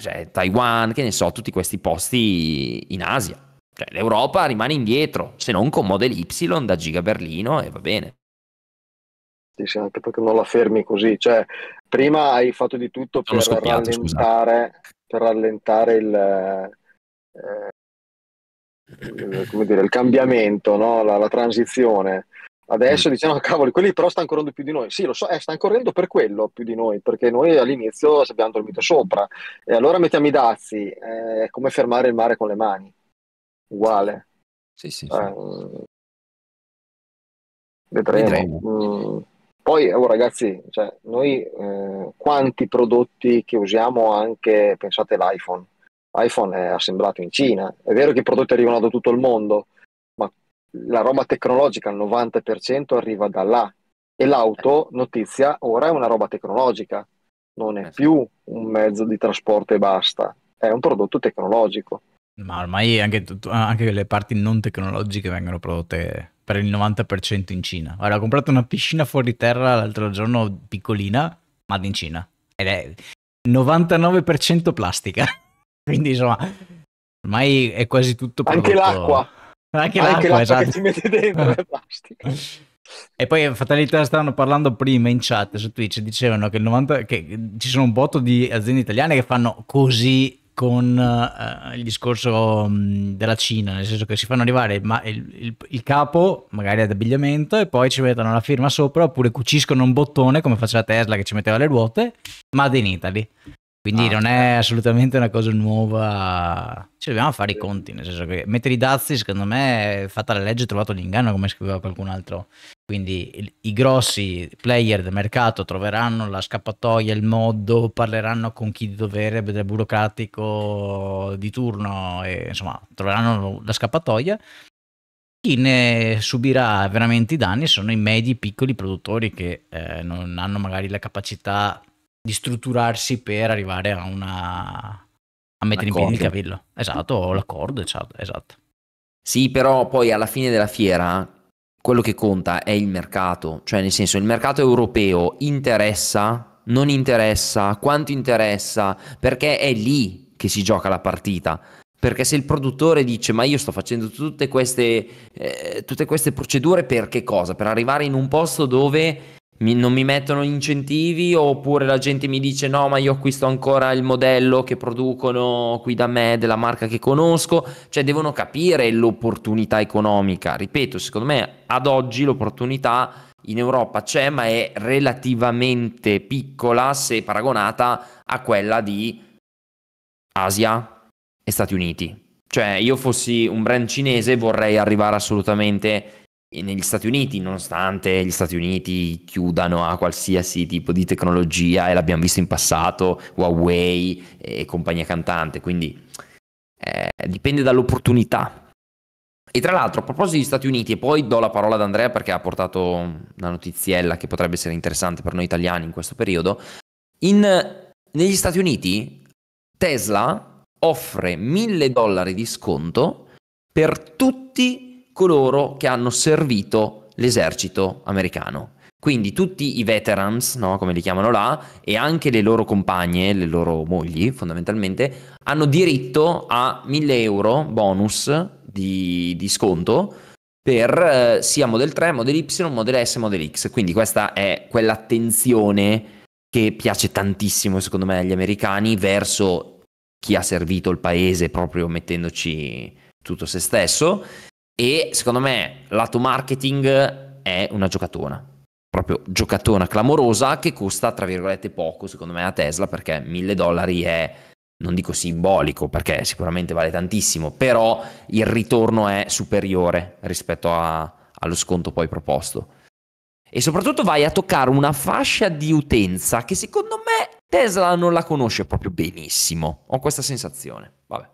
cioè, Taiwan, che ne so, tutti questi posti in Asia. Cioè, L'Europa rimane indietro, se non con Model Y da Giga Berlino e va bene. Sì, sì, anche perché non la fermi così. Cioè, prima hai fatto di tutto per rallentare, per rallentare, il, eh, il, dire, il cambiamento, no? la, la transizione Adesso mm. diciamo, cavoli, quelli però stanno correndo più di noi. Sì, lo so, eh, stanno correndo per quello più di noi, perché noi all'inizio abbiamo dormito sopra. E allora mettiamo i dazi, eh, è eh, come fermare il mare con le mani. Uguale. Sì, sì. sì. Eh, vedremo. vedremo. Mm. Poi, oh, ragazzi, cioè, noi eh, quanti prodotti che usiamo anche, pensate l'iPhone. L'iPhone è assemblato in Cina. È vero che i prodotti arrivano da tutto il mondo, la roba tecnologica al 90% arriva da là e l'auto, notizia, ora è una roba tecnologica, non è eh più un mezzo di trasporto e basta, è un prodotto tecnologico. Ma ormai anche, anche le parti non tecnologiche vengono prodotte per il 90% in Cina. Guarda, ho comprato una piscina fuori terra l'altro giorno, piccolina, ma in Cina. Ed è 99% plastica. Quindi insomma, ormai è quasi tutto prodotto... Anche l'acqua anche, anche l'acqua, esatto. che ci mette dentro le plastiche. E poi eh, fatalità d'Italia stavano parlando prima in chat su Twitch, dicevano che, il 90, che, ci sono un botto di aziende italiane che fanno così con uh, il discorso um, della Cina, nel senso che si fanno arrivare il, il, il, il capo, magari ad abbigliamento, e poi ci mettono la firma sopra, oppure cuciscono un bottone come faceva Tesla che ci metteva le ruote, ma in Italy. Quindi ah, non è assolutamente una cosa nuova. Ci dobbiamo fare i conti, nel senso che mettere i dazi, secondo me, fatta la legge, ho trovato l'inganno come scriveva qualcun altro. Quindi i grossi player del mercato troveranno la scappatoia, il modo, parleranno con chi di dovere, del burocratico di turno, e, insomma, troveranno la scappatoia. Chi ne subirà veramente i danni sono i medi, piccoli produttori che eh, non hanno magari la capacità di strutturarsi per arrivare a una a mettere L'accordo. in piedi il cavillo. Esatto, l'accordo, esatto, esatto. Sì, però poi alla fine della fiera quello che conta è il mercato, cioè nel senso il mercato europeo interessa, non interessa, quanto interessa, perché è lì che si gioca la partita. Perché se il produttore dice ma io sto facendo tutte queste, eh, tutte queste procedure per che cosa? Per arrivare in un posto dove mi, non mi mettono incentivi oppure la gente mi dice no ma io acquisto ancora il modello che producono qui da me della marca che conosco cioè devono capire l'opportunità economica ripeto secondo me ad oggi l'opportunità in Europa c'è ma è relativamente piccola se paragonata a quella di Asia e Stati Uniti cioè io fossi un brand cinese vorrei arrivare assolutamente a negli Stati Uniti, nonostante gli Stati Uniti chiudano a qualsiasi tipo di tecnologia, e l'abbiamo visto in passato, Huawei e compagnia cantante, quindi eh, dipende dall'opportunità. E tra l'altro, a proposito degli Stati Uniti, e poi do la parola ad Andrea perché ha portato una notiziella che potrebbe essere interessante per noi italiani in questo periodo, in, negli Stati Uniti Tesla offre 1000 dollari di sconto per tutti i coloro che hanno servito l'esercito americano. Quindi tutti i veterans, no, come li chiamano là, e anche le loro compagne, le loro mogli fondamentalmente, hanno diritto a 1000 euro bonus di, di sconto per eh, sia Model 3, Model Y, Model S, Model X. Quindi questa è quell'attenzione che piace tantissimo, secondo me, agli americani verso chi ha servito il paese proprio mettendoci tutto se stesso e secondo me lato marketing è una giocatona. Proprio giocatona clamorosa che costa, tra virgolette, poco, secondo me, a Tesla, perché 1000 dollari è non dico simbolico perché sicuramente vale tantissimo, però il ritorno è superiore rispetto a, allo sconto poi proposto. E soprattutto vai a toccare una fascia di utenza che secondo me Tesla non la conosce proprio benissimo. Ho questa sensazione. Vabbè.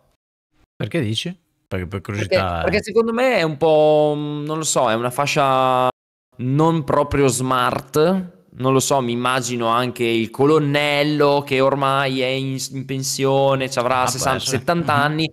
Perché dici? Per, per curiosità. Perché, perché, secondo me è un po'. Mm, non lo so, è una fascia non proprio smart. Non lo so, mi immagino anche il colonnello che ormai è in, in pensione, ci avrà ah, 60-70 mhm. anni.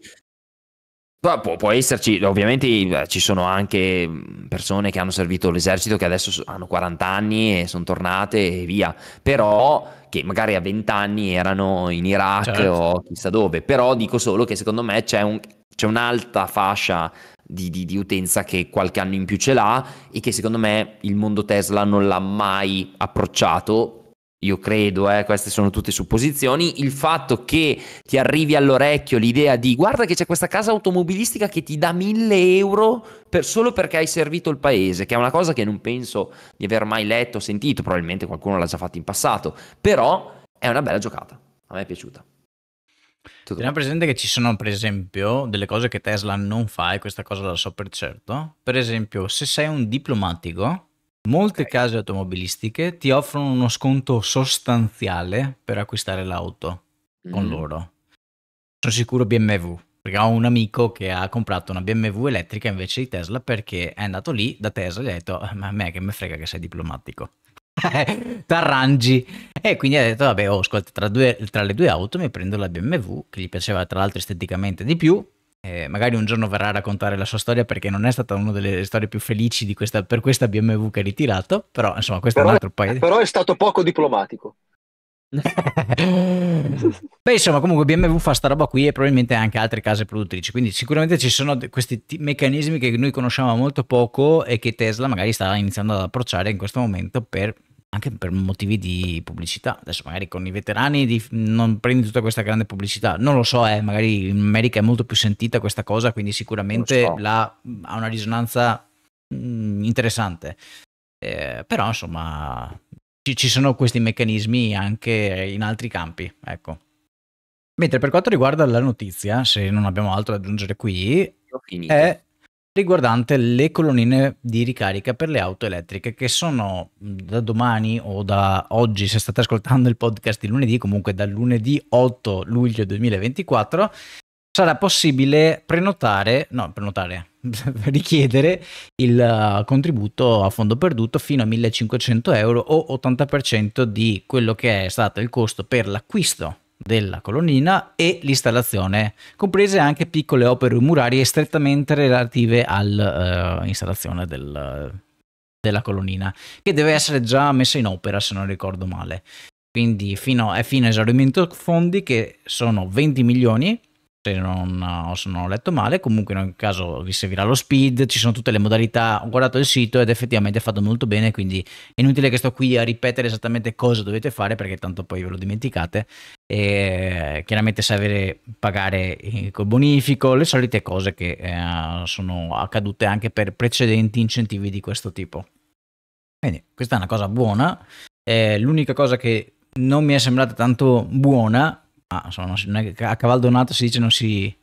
Pu- può, esserci, ovviamente eh, ci sono anche mm, persone che hanno servito l'esercito che adesso hanno 40 anni e sono tornate e via, però che magari a 20 anni erano in Iraq certo. o chissà dove, però dico solo che secondo me c'è un, c'è un'alta fascia di, di, di, utenza che qualche anno in più ce l'ha e che secondo me il mondo Tesla non l'ha mai approcciato. Io credo, eh, queste sono tutte supposizioni. Il fatto che ti arrivi all'orecchio l'idea di guarda che c'è questa casa automobilistica che ti dà mille euro per, solo perché hai servito il paese, che è una cosa che non penso di aver mai letto o sentito, probabilmente qualcuno l'ha già fatto in passato, però è una bella giocata, a me è piaciuta. Tutto. Teniamo presente che ci sono, per esempio, delle cose che Tesla non fa, e questa cosa la so per certo. Per esempio, se sei un diplomatico, molte okay. case automobilistiche ti offrono uno sconto sostanziale per acquistare l'auto mm. con mm-hmm. loro. Sono sicuro BMW, perché ho un amico che ha comprato una BMW elettrica invece di Tesla perché è andato lì da Tesla e gli ha detto ah, ma a me che mi frega che sei diplomatico. t'arrangi. E quindi ha detto, vabbè, oh, ascolta, tra, due, tra, le due auto mi prendo la BMW, che gli piaceva tra l'altro esteticamente di più. Eh, magari un giorno verrà a raccontare la sua storia perché non è stata una delle storie più felici questa, per questa BMW che ha ritirato, però insomma questo però, è un altro paio. Però è stato poco diplomatico. Beh, insomma, comunque BMW fa sta roba qui e probabilmente anche altre case produttrici. Quindi sicuramente ci sono questi t- meccanismi che noi conosciamo molto poco e che Tesla magari sta iniziando ad approcciare in questo momento per anche per motivi di pubblicità. Adesso magari con i veterani di, non prendi tutta questa grande pubblicità, non lo so, eh, magari in America è molto più sentita questa cosa, quindi sicuramente so. la, ha una risonanza mh, mm, interessante. Eh, però insomma ci, ci, sono questi meccanismi anche in altri campi, ecco. Mentre per quanto riguarda la notizia, se non abbiamo altro da aggiungere qui, è riguardante le colonnine di ricarica per le auto elettriche che sono mm, da domani o da oggi, se state ascoltando il podcast di lunedì, comunque dal lunedì 8 luglio 2024, sarà possibile prenotare, no, prenotare, richiedere il uh, contributo a fondo perduto fino a 1500 euro o 80% di quello che è stato il costo per l'acquisto della colonnina e l'installazione, comprese anche piccole opere murarie strettamente relative all'installazione eh, uh, del, della colonnina, che deve essere già messa in opera se non ricordo male. Quindi fino, è fino a esaurimento fondi che sono 20 milioni se non, ho, eh, se non ho letto male, comunque in ogni caso vi servirà lo speed, ci sono tutte le modalità, ho guardato il sito ed effettivamente è fatto molto bene, quindi è inutile che sto qui a ripetere esattamente cosa dovete fare perché tanto poi ve lo dimenticate, e eh, chiaramente serve pagare eh, col bonifico, le solite cose che eh, sono accadute anche per precedenti incentivi di questo tipo. Quindi questa è una cosa buona, eh, l'unica cosa che non mi è sembrata tanto buona Ah, insomma, a cavallo nato si dice non si...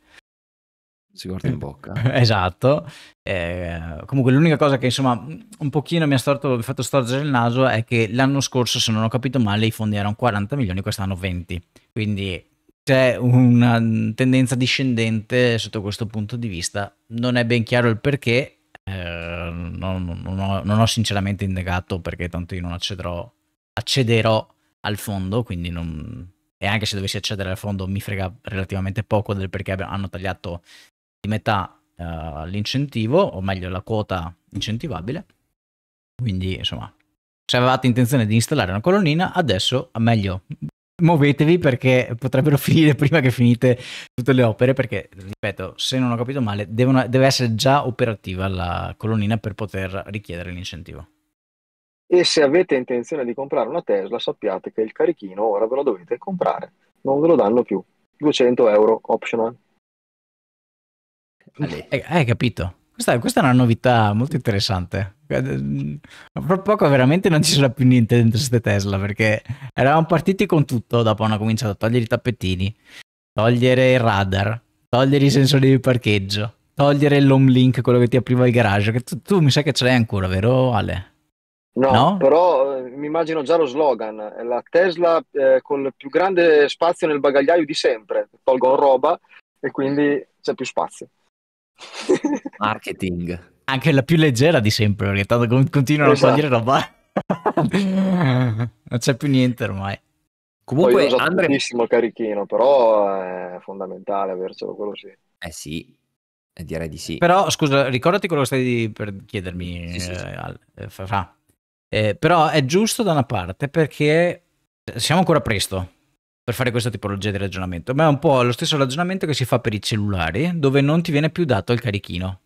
Si guarda in bocca. esatto. Eh, comunque l'unica cosa che insomma un pochino mi ha, storto, mi ha fatto storgere il naso è che l'anno scorso, se non ho capito male, i fondi erano 40 milioni, quest'anno 20. Quindi c'è una tendenza discendente sotto questo punto di vista. Non è ben chiaro il perché. Eh, non, non, ho, non, ho, sinceramente indagato perché tanto io non accederò, accederò al fondo, quindi non, e anche se dovessi accedere al fondo mi frega relativamente poco del perché hanno tagliato di metà uh, l'incentivo, o meglio la quota incentivabile. Quindi insomma, se avevate intenzione di installare una colonnina, adesso meglio muovetevi perché potrebbero finire prima che finite tutte le opere perché ripeto se non ho capito male devono, deve essere già operativa la colonnina per poter richiedere l'incentivo e se avete intenzione di comprare una Tesla, sappiate che il carichino ora ve lo dovete comprare, non ve lo danno più. 200 euro optional. Hai, capito? Questa, questa, è una novità molto interessante. Eh, fra poco veramente non ci sarà più niente dentro queste Tesla perché eravamo partiti con tutto. Dopo hanno cominciato a togliere i tappetini, togliere il radar, togliere i sensori di parcheggio, togliere l'home link, quello che ti apriva il garage. Che tu, tu mi sa che ce l'hai ancora, vero Ale? No, no? però eh, mi immagino già lo slogan, eh, la Tesla eh, con il più grande spazio nel bagagliaio di sempre, tolgono roba e quindi c'è più spazio. Marketing. Anche la più leggera di sempre, perché tanto continuano esatto. a togliere roba. non c'è più niente ormai. Comunque, Poi Andre... il carichino, però eh, è fondamentale avercelo, quello sì. Eh sì, eh, direi di sì. Però scusa, ricordati quello che stavi per chiedermi, sì, sì, sì. Eh, Fra. Eh, però è giusto da una parte perché siamo ancora presto per fare questa tipologia di ragionamento, ma è un po' lo stesso ragionamento che si fa per i cellulari dove non ti viene più dato il carichino.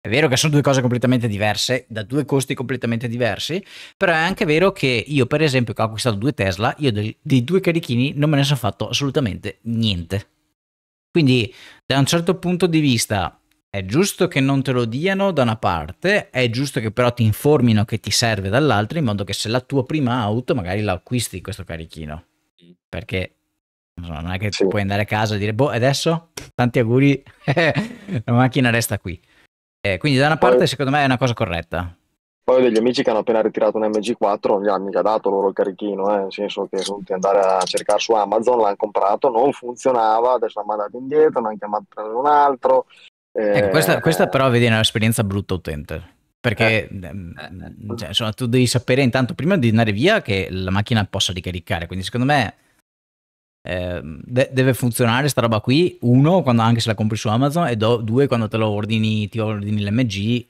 È vero che sono due cose completamente diverse, da due costi completamente diversi, però è anche vero che io, per esempio, che ho acquistato due Tesla, io dei, dei due carichini non me ne sono fatto assolutamente niente. Quindi, da un certo punto di vista, è giusto che non te lo diano da una parte, è giusto che però ti informino che ti serve dall'altra, in modo che se la tua prima auto magari la acquisti questo carichino. Perché so, non è che sì. puoi andare a casa e dire, boh, adesso tanti auguri, la macchina resta qui. Eh, quindi da una parte poi, secondo me è una cosa corretta. Poi ho degli amici che hanno appena ritirato un MG4, non gli hanno mica dato loro il carichino, eh, nel senso che sono dovuti andare a cercare su Amazon, l'hanno comprato, non funzionava, adesso l'hanno mandato indietro, non hanno chiamato un altro, Ecco, questa, eh, questa, eh. però vedi, è un'esperienza brutta utente. Perché eh. Ehm, cioè, insomma, tu devi sapere intanto prima di andare via che la macchina possa ricaricare. Quindi, secondo me, eh, de- deve funzionare sta roba qui. Uno, quando anche se la compri su Amazon, e do- due, quando te lo ordini, ti ordini l'MG,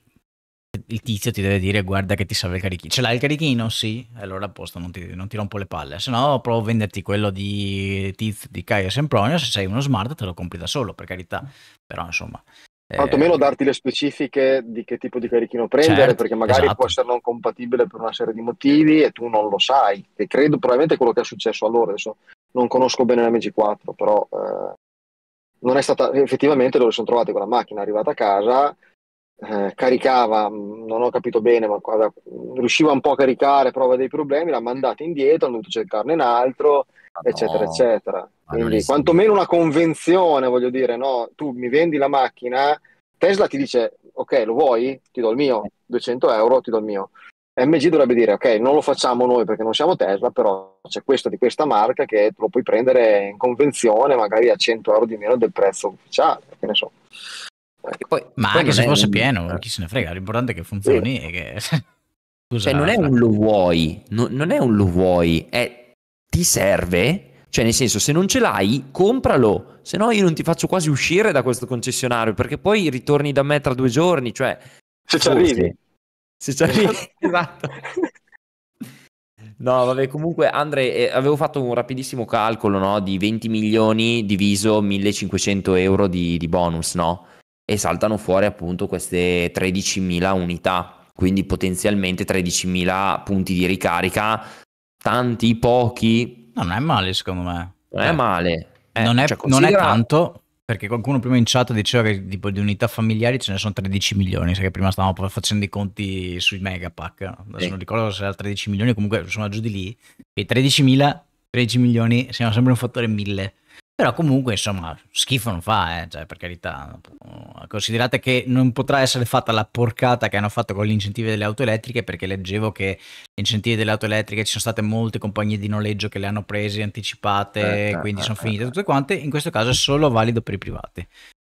il tizio ti deve dire guarda che ti serve il carichino. Ce l'hai il carichino? Sì, allora a posto, non ti, non ti rompo le palle. Se no provo a venderti quello di Tiz, di Caio Sempronio, se sei uno smart te lo compri da solo, per carità. Però insomma, eh, meno darti le specifiche di che tipo di carichino prendere, certo, perché magari esatto. può essere non compatibile per una serie di motivi e tu non lo sai. E credo probabilmente quello che è successo allora. Adesso non conosco bene la MG4, però eh, non è stata effettivamente dove sono trovati quella macchina arrivata a casa. Eh, caricava, mm, non ho capito bene, ma guarda, mm, riusciva un po' a caricare, prova dei problemi, l'ha mandata indietro, hanno dovuto cercarne un altro no, eccetera, eccetera. Quindi, quantomeno una convenzione, voglio dire, no? Tu mi vendi la macchina, Tesla ti dice, ok, lo vuoi? Ti do il mio, 200 euro, ti do il mio. MG dovrebbe dire, ok, non lo facciamo noi perché non siamo Tesla, però c'è questo di questa marca che lo puoi prendere in convenzione, magari a 100 euro di meno del prezzo ufficiale, che ne so. Ecco. Poi, ma Poi anche se fosse un... pieno, eh. chi se ne frega, l'importante è che funzioni sì. e che... cioè, non è un lo vuoi, no, non è un lo vuoi, è ti serve? Cioè, nel senso, se non ce l'hai, compralo, se no io non ti faccio quasi uscire da questo concessionario perché poi ritorni da me tra due giorni, cioè... Se ci arrivi. Se ci arrivi, esatto. No, vabbè, comunque Andre, eh, avevo fatto un rapidissimo calcolo, no? Di 20 milioni diviso 1500 euro di, di bonus, no? E saltano fuori appunto queste 13.000 unità, quindi potenzialmente 13.000 punti di ricarica tanti, pochi. non è male secondo me. Non eh. è cioè, male. Eh, non, è, cioè, considera... non, è, tanto, perché qualcuno prima in chat diceva che tipo di unità familiari ce ne sono 13 milioni, sai che prima stavamo facendo i conti sui megapack, adesso eh. non ricordo se era 13 milioni, comunque sono giù di lì, e 13 mila, 13 milioni, siamo sempre un fattore 1000 però comunque, insomma, schifo non fa, eh? cioè, per carità. Considerate che non potrà essere fatta la porcata che hanno fatto con gli incentivi delle auto elettriche, perché leggevo che gli incentivi delle auto elettriche ci sono state molte compagnie di noleggio che le hanno prese anticipate, eh, eh quindi eh, sono eh, finite eh. tutte quante. In questo caso è solo valido per i privati.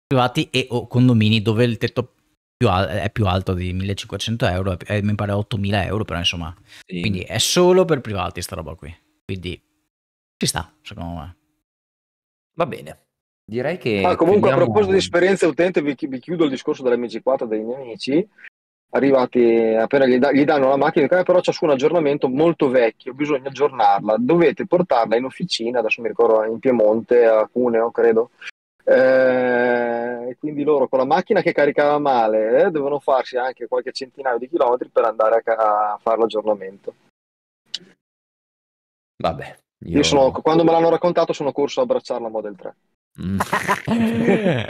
Privati e o condomini dove il tetto più al- è più alto di 1500 euro, è, mi pare 8000 euro, però insomma. Sì. Quindi è solo per privati sta roba qui. Quindi ci sta, secondo me. Va bene. Direi che. Ah, comunque, chiudiamo... a proposito di esperienze utente, vi, vi chiudo il discorso dell'MG4 dei miei amici. Arrivati appena gli, da- gli danno la macchina, eh, però c'è su un aggiornamento molto vecchio, bisogna aggiornarla. Dovete portarla in officina, adesso mi ricordo in Piemonte, a Cuneo, credo. Eh, quindi loro con la macchina che caricava male eh, devono farsi anche qualche centinaio di chilometri per andare a, ca- a fare l'aggiornamento. Vabbè, io, Io sono, quando me l'hanno raccontato sono corso a abbracciare la Model 3. Mm.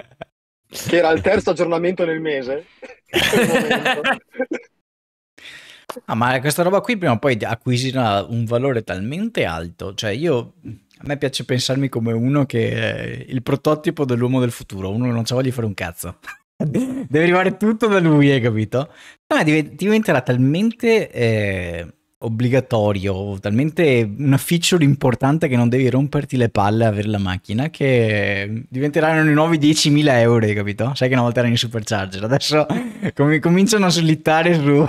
che era il terzo aggiornamento nel mese. Ah, ma questa roba qui prima o poi acquisirà un valore talmente alto. Cioè, io a me piace pensarmi come uno che è il prototipo dell'uomo del futuro, uno che non ci voglia fare un cazzo. Deve arrivare tutto da lui, hai capito? No, diventerà talmente eh, obbligatorio, talmente una feature importante che non devi romperti le palle a avere la macchina che diventeranno i nuovi 10.000 euro, capito? Sai che una volta erano in supercharger, adesso com- cominciano a slittare su...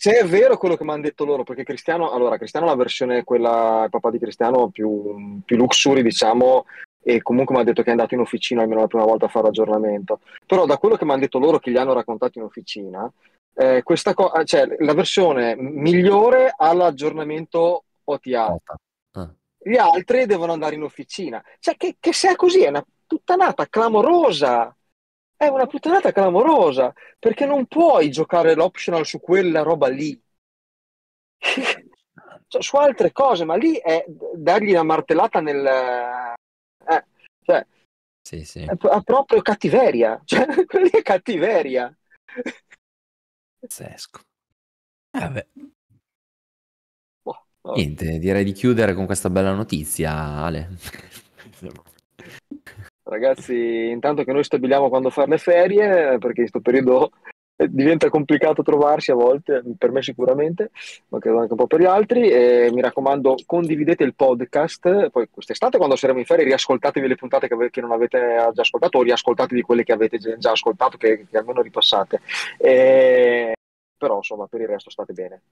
Se è vero quello che mi hanno detto loro, perché Cristiano, allora Cristiano la versione, quella, il papà di Cristiano più, più luxury, diciamo, e comunque mi ha detto che è andato in officina almeno la prima volta a fare l'aggiornamento. Però da quello che mi hanno detto loro che gli hanno raccontato in officina, eh, questa co- ah, cioè, la versione migliore ha l'aggiornamento OTA. Ah. Gli altri devono andare in officina. Cioè, che, che sia così è una puttanata clamorosa. È una puttanata clamorosa. Perché non puoi giocare l'optional su quella roba lì. cioè, su altre cose, ma lì è dargli una martellata nel... Eh, cioè, sì, sì. È, è proprio cattiveria. Cioè, quella è cattiveria. Pazzesco. Eh oh, oh. Niente, direi di chiudere con questa bella notizia, Ale. Ragazzi, intanto che noi stabiliamo quando fare le ferie, perché in questo periodo eh, diventa complicato trovarsi a volte, per me sicuramente, ma credo anche un po' per gli altri. E mi raccomando, condividete il podcast. Poi quest'estate, quando saremo in ferie, riascoltatevi le puntate che, che non avete eh, già ascoltato, o riascoltatevi quelle che avete già ascoltato, che, che almeno ripassate. E... Però, insomma, per il resto state bene.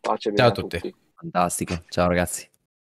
Pace ciao a tutti. tutti. Fantastico, ciao ragazzi.